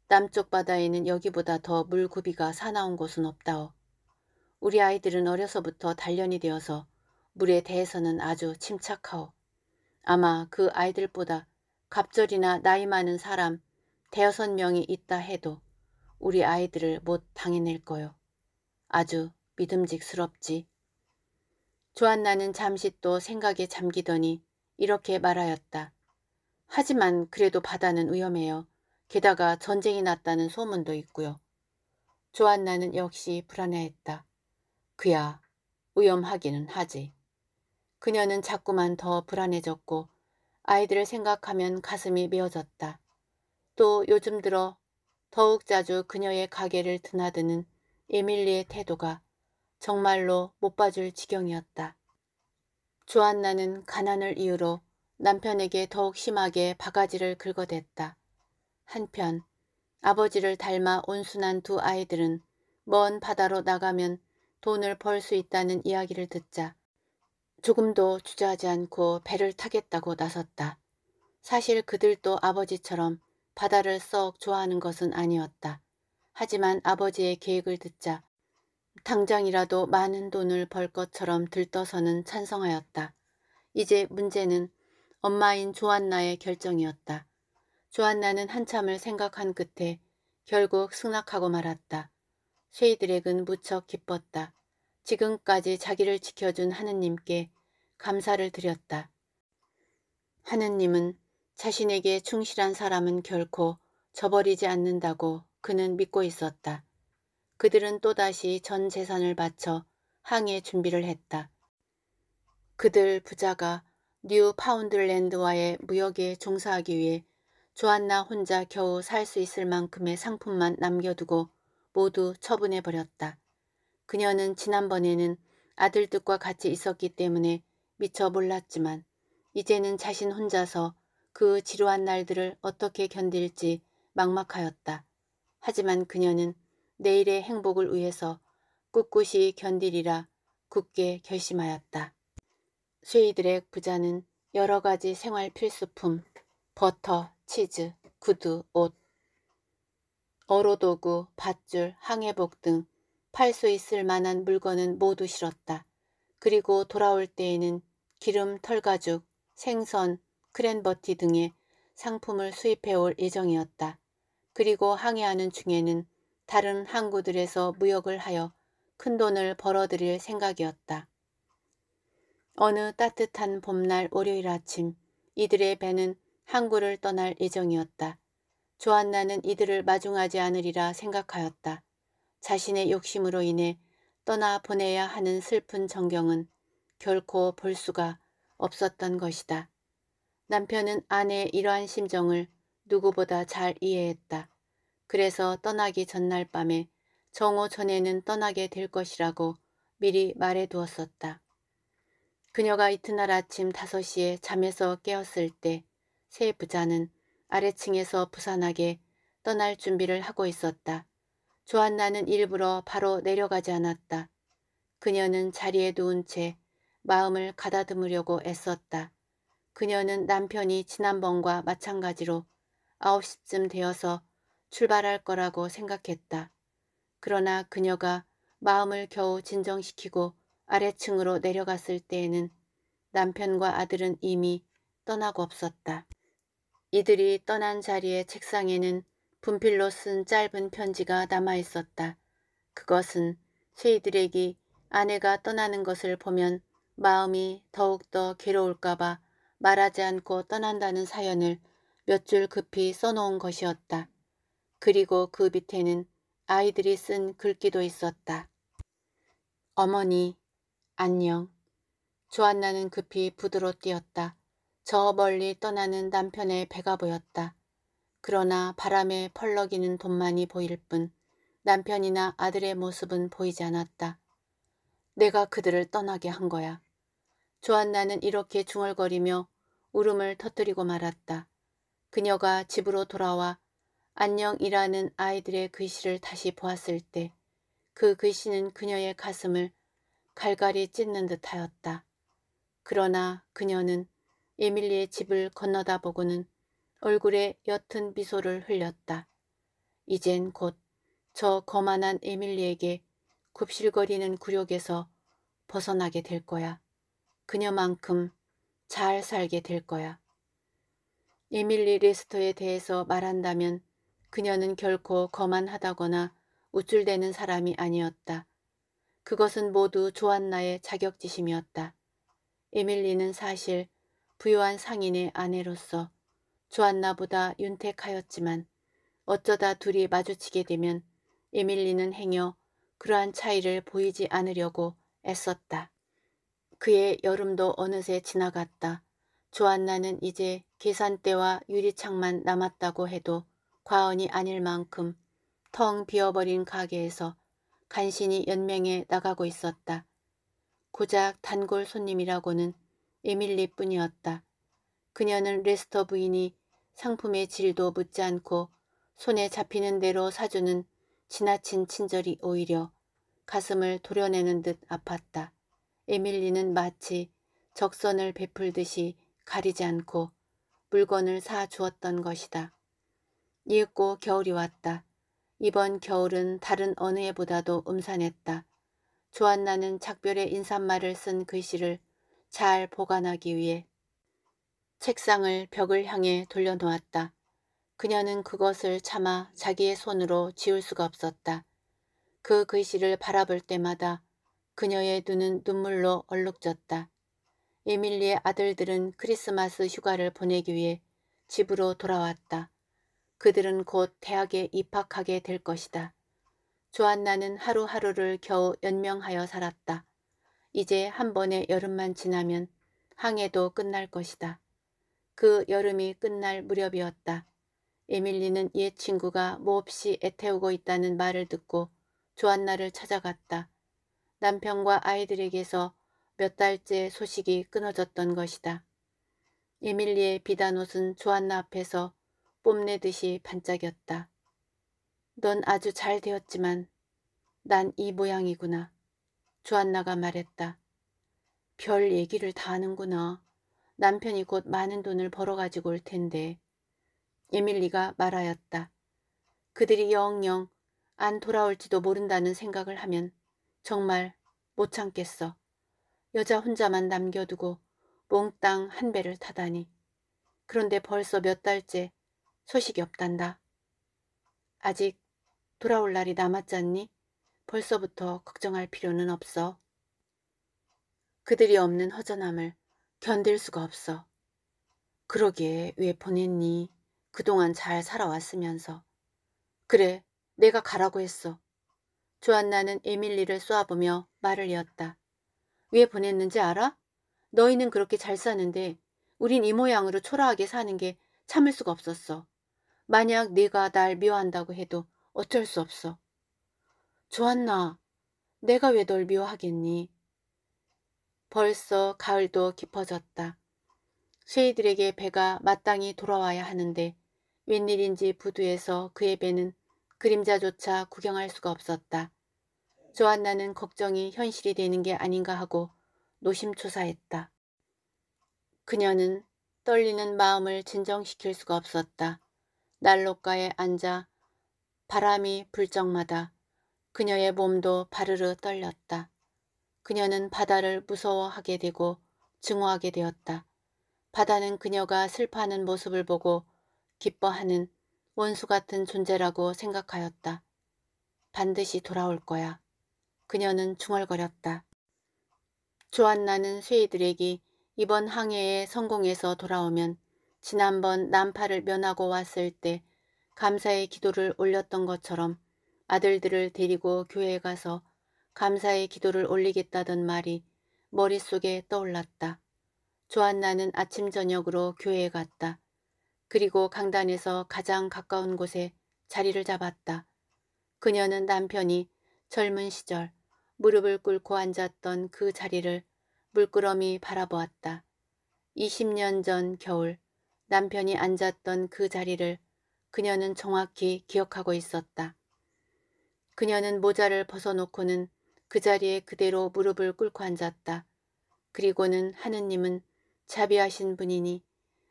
[SPEAKER 1] 남쪽 바다에는 여기보다 더 물구비가 사나운 곳은 없다오. 우리 아이들은 어려서부터 단련이 되어서 물에 대해서는 아주 침착하오. 아마 그 아이들보다 갑절이나 나이 많은 사람 대여섯 명이 있다 해도 우리 아이들을 못 당해낼 거요. 아주 믿음직스럽지. 조안나는 잠시 또 생각에 잠기더니 이렇게 말하였다. 하지만 그래도 바다는 위험해요. 게다가 전쟁이 났다는 소문도 있고요. 조안나는 역시 불안해했다. 그야 위험하기는 하지. 그녀는 자꾸만 더 불안해졌고 아이들을 생각하면 가슴이 미어졌다. 또 요즘 들어 더욱 자주 그녀의 가게를 드나드는 에밀리의 태도가 정말로 못 봐줄 지경이었다. 조안나는 가난을 이유로 남편에게 더욱 심하게 바가지를 긁어댔다. 한편 아버지를 닮아 온순한 두 아이들은 먼 바다로 나가면 돈을 벌 수 있다는 이야기를 듣자 조금도 주저하지 않고 배를 타겠다고 나섰다. 사실 그들도 아버지처럼 바다를 썩 좋아하는 것은 아니었다. 하지만 아버지의 계획을 듣자 당장이라도 많은 돈을 벌 것처럼 들떠서는 찬성하였다. 이제 문제는 엄마인 조안나의 결정이었다. 조안나는 한참을 생각한 끝에 결국 승낙하고 말았다. 쉐이드렉은 무척 기뻤다. 지금까지 자기를 지켜준 하느님께 감사를 드렸다. 하느님은 자신에게 충실한 사람은 결코 저버리지 않는다고 그는 믿고 있었다. 그들은 또다시 전 재산을 바쳐 항해 준비를 했다. 그들 부자가 뉴파운드랜드와의 무역에 종사하기 위해 조안나 혼자 겨우 살 수 있을 만큼의 상품만 남겨두고 모두 처분해버렸다. 그녀는 지난번에는 아들 뜻과 같이 있었기 때문에 미처 몰랐지만 이제는 자신 혼자서 그 지루한 날들을 어떻게 견딜지 막막하였다. 하지만 그녀는 내일의 행복을 위해서 꿋꿋이 견디리라 굳게 결심하였다. 쉐이드의 부자는 여러 가지 생활 필수품, 버터, 치즈, 구두, 옷, 어로도구, 밧줄, 항해복 등 팔 수 있을 만한 물건은 모두 실었다. 그리고 돌아올 때에는 기름, 털가죽, 생선, 크랜버티 등의 상품을 수입해 올 예정이었다. 그리고 항해하는 중에는 다른 항구들에서 무역을 하여 큰 돈을 벌어들일 생각이었다. 어느 따뜻한 봄날 월요일 아침 이들의 배는 항구를 떠날 예정이었다. 조안나는 이들을 마중하지 않으리라 생각하였다. 자신의 욕심으로 인해 떠나 보내야 하는 슬픈 전경은 결코 볼 수가 없었던 것이다. 남편은 아내의 이러한 심정을 누구보다 잘 이해했다. 그래서 떠나기 전날 밤에 정오 전에는 떠나게 될 것이라고 미리 말해두었었다. 그녀가 이튿날 아침 5시에 잠에서 깨었을 때세 부자는 아래층에서 부산하게 떠날 준비를 하고 있었다. 조한나는 일부러 바로 내려가지 않았다. 그녀는 자리에 누운 채 마음을 가다듬으려고 애썼다. 그녀는 남편이 지난번과 마찬가지로 9시쯤 되어서 출발할 거라고 생각했다. 그러나 그녀가 마음을 겨우 진정시키고 아래층으로 내려갔을 때에는 남편과 아들은 이미 떠나고 없었다. 이들이 떠난 자리의 책상에는 분필로 쓴 짧은 편지가 남아있었다. 그것은 쉐이드렉이 아내가 떠나는 것을 보면 마음이 더욱더 괴로울까봐 말하지 않고 떠난다는 사연을 몇 줄 급히 써놓은 것이었다. 그리고 그 밑에는 아이들이 쓴 글귀도 있었다. 어머니, 안녕. 조안나는 급히 부드러 뛰었다. 저 멀리 떠나는 남편의 배가 보였다. 그러나 바람에 펄럭이는 돈만이 보일 뿐 남편이나 아들의 모습은 보이지 않았다. 내가 그들을 떠나게 한 거야. 조안나는 이렇게 중얼거리며 울음을 터뜨리고 말았다. 그녀가 집으로 돌아와 안녕이라는 아이들의 글씨를 다시 보았을 때 그 글씨는 그녀의 가슴을 갈갈이 찢는 듯하였다. 그러나 그녀는 에밀리의 집을 건너다 보고는 얼굴에 옅은 미소를 흘렸다. 이젠 곧 저 거만한 에밀리에게 굽실거리는 굴욕에서 벗어나게 될 거야. 그녀만큼 잘 살게 될 거야. 에밀리 레스터에 대해서 말한다면 그녀는 결코 거만하다거나 우쭐대는 사람이 아니었다. 그것은 모두 조안나의 자격지심이었다. 에밀리는 사실 부유한 상인의 아내로서 조안나보다 윤택하였지만 어쩌다 둘이 마주치게 되면 에밀리는 행여 그러한 차이를 보이지 않으려고 애썼다. 그의 여름도 어느새 지나갔다. 조안나는 이제 계산대와 유리창만 남았다고 해도 과언이 아닐 만큼 텅 비어버린 가게에서 간신히 연맹에 나가고 있었다. 고작 단골 손님이라고는 에밀리뿐이었다. 그녀는 레스터 부인이 상품의 질도 묻지 않고 손에 잡히는 대로 사주는 지나친 친절이 오히려 가슴을 도려내는 듯 아팠다. 에밀리는 마치 적선을 베풀듯이 가리지 않고 물건을 사주었던 것이다. 이고 겨울이 왔다. 이번 겨울은 다른 어느 해보다도 음산했다. 조안나는 작별의 인사말을 쓴 글씨를 잘 보관하기 위해 책상을 벽을 향해 돌려놓았다. 그녀는 그것을 차마 자기의 손으로 지울 수가 없었다. 그 글씨를 바라볼 때마다 그녀의 눈은 눈물로 얼룩졌다. 에밀리의 아들들은 크리스마스 휴가를 보내기 위해 집으로 돌아왔다. 그들은 곧 대학에 입학하게 될 것이다. 조안나는 하루하루를 겨우 연명하여 살았다. 이제 한 번의 여름만 지나면 항해도 끝날 것이다. 그 여름이 끝날 무렵이었다. 에밀리는 옛 친구가 몹시 애태우고 있다는 말을 듣고 조안나를 찾아갔다. 남편과 아이들에게서 몇 달째 소식이 끊어졌던 것이다. 에밀리의 비단 옷은 조안나 앞에서 뽐내듯이 반짝였다. 넌 아주 잘 되었지만 난 이 모양이구나. 조안나가 말했다. 별 얘기를 다 하는구나. 남편이 곧 많은 돈을 벌어가지고 올 텐데. 에밀리가 말하였다. 그들이 영영 안 돌아올지도 모른다는 생각을 하면 정말 못 참겠어. 여자 혼자만 남겨두고 몽땅 한 배를 타다니. 그런데 벌써 몇 달째 소식이 없단다. 아직 돌아올 날이 남았잖니? 벌써부터 걱정할 필요는 없어. 그들이 없는 허전함을 견딜 수가 없어. 그러게 왜 보냈니? 그동안 잘 살아왔으면서. 그래, 내가 가라고 했어. 조안나는 에밀리를 쏘아보며 말을 이었다. 왜 보냈는지 알아? 너희는 그렇게 잘 사는데 우린 이 모양으로 초라하게 사는 게 참을 수가 없었어. 만약 네가 날 미워한다고 해도 어쩔 수 없어. 조안나, 내가 왜 널 미워하겠니? 벌써 가을도 깊어졌다. 쉐이들에게 배가 마땅히 돌아와야 하는데 웬일인지 부두에서 그의 배는 그림자조차 구경할 수가 없었다. 조안나는 걱정이 현실이 되는 게 아닌가 하고 노심초사했다. 그녀는 떨리는 마음을 진정시킬 수가 없었다. 난로가에 앉아 바람이 불 적마다 그녀의 몸도 바르르 떨렸다. 그녀는 바다를 무서워하게 되고 증오하게 되었다. 바다는 그녀가 슬퍼하는 모습을 보고 기뻐하는 원수 같은 존재라고 생각하였다. 반드시 돌아올 거야. 그녀는 중얼거렸다. 조안나는 쇠이드렉이 이번 항해에 성공해서 돌아오면 지난번 난파를 면하고 왔을 때 감사의 기도를 올렸던 것처럼 아들들을 데리고 교회에 가서 감사의 기도를 올리겠다던 말이 머릿속에 떠올랐다. 조안나는 아침 저녁으로 교회에 갔다. 그리고 강단에서 가장 가까운 곳에 자리를 잡았다. 그녀는 남편이 젊은 시절 무릎을 꿇고 앉았던 그 자리를 물끄러미 바라보았다. 20년 전 겨울 남편이 앉았던 그 자리를 그녀는 정확히 기억하고 있었다. 그녀는 모자를 벗어놓고는 그 자리에 그대로 무릎을 꿇고 앉았다. 그리고는 하느님은 자비하신 분이니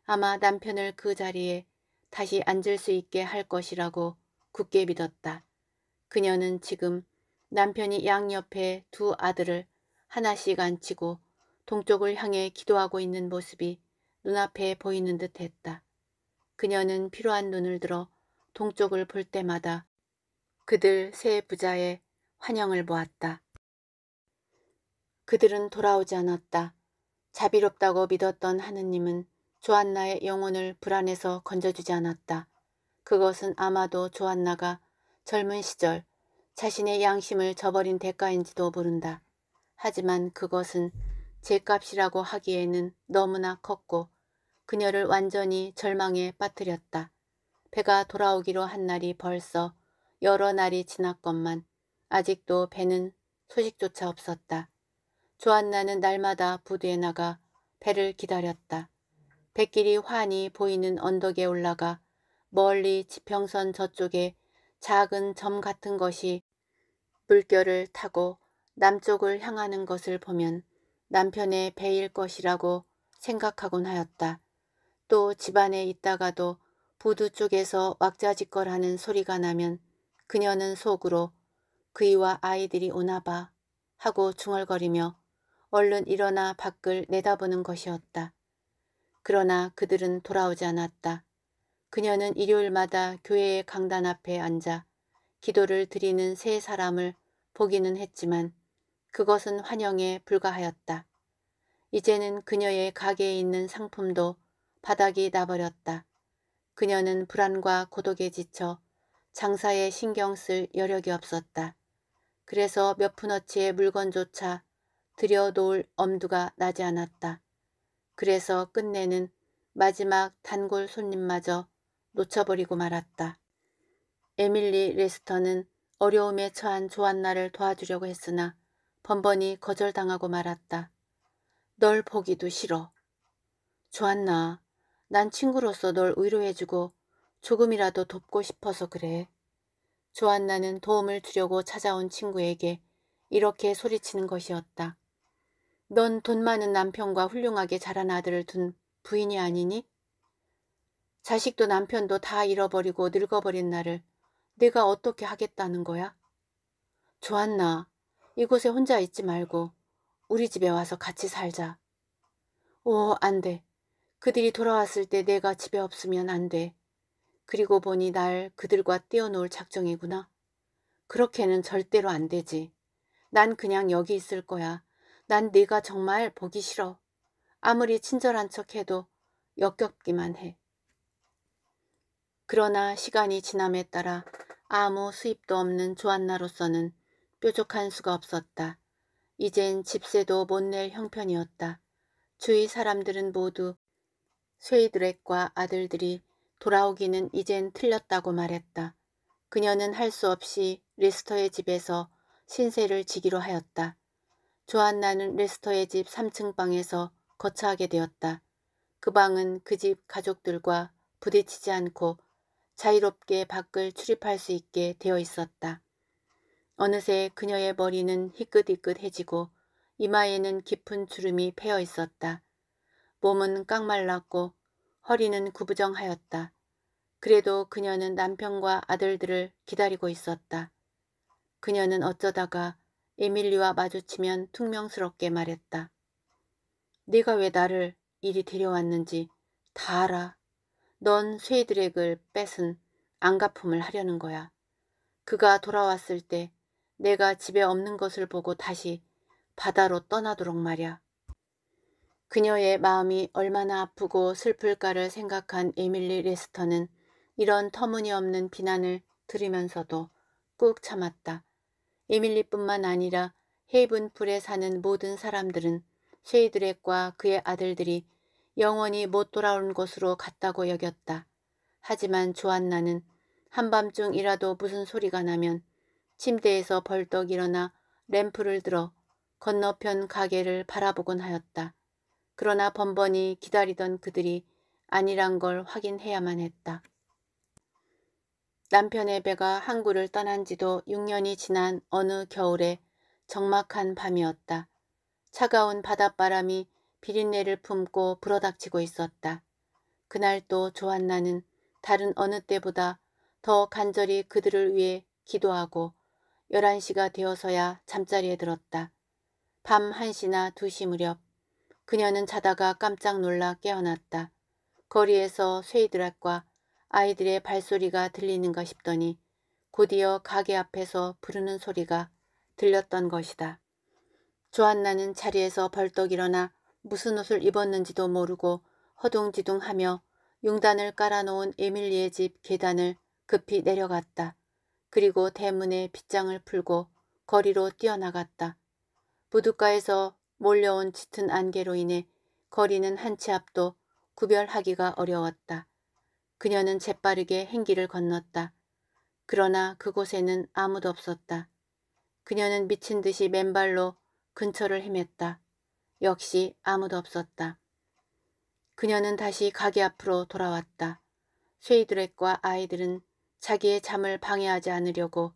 [SPEAKER 1] 아마 남편을 그 자리에 다시 앉을 수 있게 할 것이라고 굳게 믿었다. 그녀는 지금 남편이 양옆에 두 아들을 하나씩 앉히고 동쪽을 향해 기도하고 있는 모습이 눈앞에 보이는 듯 했다. 그녀는 필요한 눈을 들어 동쪽을 볼 때마다 그들 세 부자의 환영을 보았다. 그들은 돌아오지 않았다. 자비롭다고 믿었던 하느님은 조안나의 영혼을 불안해서 건져주지 않았다. 그것은 아마도 조안나가 젊은 시절 자신의 양심을 저버린 대가인지도 모른다. 하지만 그것은 제값이라고 하기에는 너무나 컸고 그녀를 완전히 절망에 빠뜨렸다. 배가 돌아오기로 한 날이 벌써 여러 날이 지났건만 아직도 배는 소식조차 없었다. 조안나는 날마다 부두에 나가 배를 기다렸다. 배끼리 환히 보이는 언덕에 올라가 멀리 지평선 저쪽에 작은 점 같은 것이 물결을 타고 남쪽을 향하는 것을 보면 남편의 배일 것이라고 생각하곤 하였다. 또 집안에 있다가도 부두 쪽에서 왁자지껄하는 소리가 나면 그녀는 속으로 그이와 아이들이 오나 봐 하고 중얼거리며 얼른 일어나 밖을 내다보는 것이었다. 그러나 그들은 돌아오지 않았다. 그녀는 일요일마다 교회의 강단 앞에 앉아 기도를 드리는 세 사람을 보기는 했지만 그것은 환영에 불과하였다. 이제는 그녀의 가게에 있는 상품도 바닥이 나버렸다. 그녀는 불안과 고독에 지쳐 장사에 신경 쓸 여력이 없었다. 그래서 몇 푼어치의 물건조차 들여놓을 엄두가 나지 않았다. 그래서 끝내는 마지막 단골 손님마저 놓쳐버리고 말았다. 에밀리 레스터는 어려움에 처한 조안나를 도와주려고 했으나 번번이 거절당하고 말았다. 널 보기도 싫어. 조았나난 친구로서 널 위로해주고 조금이라도 돕고 싶어서 그래. 조안나는 도움을 주려고 찾아온 친구에게 이렇게 소리치는 것이었다. 넌 돈 많은 남편과 훌륭하게 자란 아들을 둔 부인이 아니니? 자식도 남편도 다 잃어버리고 늙어버린 나를 내가 어떻게 하겠다는 거야? 조안나, 이곳에 혼자 있지 말고 우리 집에 와서 같이 살자. 오, 어, 안 돼. 그들이 돌아왔을 때 내가 집에 없으면 안 돼. 그리고 보니 날 그들과 떼어놓을 작정이구나. 그렇게는 절대로 안 되지. 난 그냥 여기 있을 거야. 난 네가 정말 보기 싫어. 아무리 친절한 척해도 역겹기만 해. 그러나 시간이 지남에 따라 아무 수입도 없는 조안나로서는 뾰족한 수가 없었다. 이젠 집세도 못 낼 형편이었다. 주위 사람들은 모두 쇠이드렉과 아들들이 돌아오기는 이젠 틀렸다고 말했다. 그녀는 할 수 없이 리스터의 집에서 신세를 지기로 하였다. 조안나는 리스터의 집 3층 방에서 거처하게 되었다. 그 방은 그 집 가족들과 부딪히지 않고 자유롭게 밖을 출입할 수 있게 되어 있었다. 어느새 그녀의 머리는 희끗희끗해지고 이마에는 깊은 주름이 패여 있었다. 몸은 깡말랐고 허리는 구부정하였다. 그래도 그녀는 남편과 아들들을 기다리고 있었다. 그녀는 어쩌다가 에밀리와 마주치면 퉁명스럽게 말했다. 네가 왜 나를 이리 데려왔는지 다 알아. 넌 쇠드랙을 뺏은 안가품을 하려는 거야. 그가 돌아왔을 때 내가 집에 없는 것을 보고 다시 바다로 떠나도록 말야. 그녀의 마음이 얼마나 아프고 슬플까를 생각한 에밀리 레스터는 이런 터무니없는 비난을 들으면서도 꾹 참았다. 에밀리뿐만 아니라 헤이븐풀에 사는 모든 사람들은 쉐이드렉과 그의 아들들이 영원히 못 돌아온 곳으로 갔다고 여겼다. 하지만 조안나는 한밤중이라도 무슨 소리가 나면 침대에서 벌떡 일어나 램프를 들어 건너편 가게를 바라보곤 하였다. 그러나 번번이 기다리던 그들이 아니란 걸 확인해야만 했다. 남편의 배가 항구를 떠난 지도 6년이 지난 어느 겨울에 적막한 밤이었다. 차가운 바닷바람이 비린내를 품고 불어닥치고 있었다. 그날 도 조한나는 다른 어느 때보다 더 간절히 그들을 위해 기도하고 1 1시가 되어서야 잠자리에 들었다. 밤 1시나 2시 무렵 그녀는 자다가 깜짝 놀라 깨어났다. 거리에서 쇠이드락과 아이들의 발소리가 들리는가 싶더니 곧이어 가게 앞에서 부르는 소리가 들렸던 것이다. 조한나는 자리에서 벌떡 일어나 무슨 옷을 입었는지도 모르고 허둥지둥하며 용단을 깔아놓은 에밀리의 집 계단을 급히 내려갔다. 그리고 대문의 빗장을 풀고 거리로 뛰어나갔다. 부둣가에서 몰려온 짙은 안개로 인해 거리는 한치 앞도 구별하기가 어려웠다. 그녀는 재빠르게 행기를 건넜다. 그러나 그곳에는 아무도 없었다. 그녀는 미친 듯이 맨발로 근처를 헤맸다. 역시 아무도 없었다. 그녀는 다시 가게 앞으로 돌아왔다. 쉐이드렉과 아이들은 자기의 잠을 방해하지 않으려고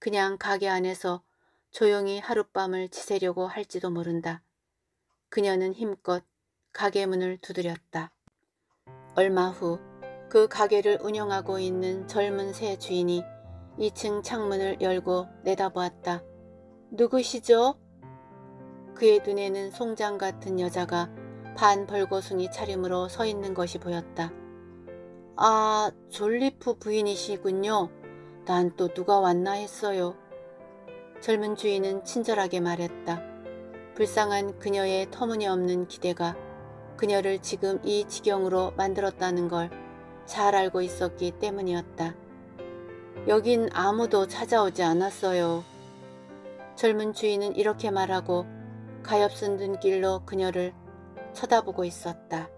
[SPEAKER 1] 그냥 가게 안에서 조용히 하룻밤을 지새려고 할지도 모른다. 그녀는 힘껏 가게 문을 두드렸다. 얼마 후 그 가게를 운영하고 있는 젊은 새 주인이 2층 창문을 열고 내다보았다. 누구시죠? 그의 눈에는 송장 같은 여자가 반 벌거숭이 차림으로 서 있는 것이 보였다. 아, 졸리프 부인이시군요. 난 또 누가 왔나 했어요. 젊은 주인은 친절하게 말했다. 불쌍한 그녀의 터무니없는 기대가 그녀를 지금 이 지경으로 만들었다는 걸 잘 알고 있었기 때문이었다. 여긴 아무도 찾아오지 않았어요. 젊은 주인은 이렇게 말하고 가엾은 눈길로 그녀를 쳐다보고 있었다.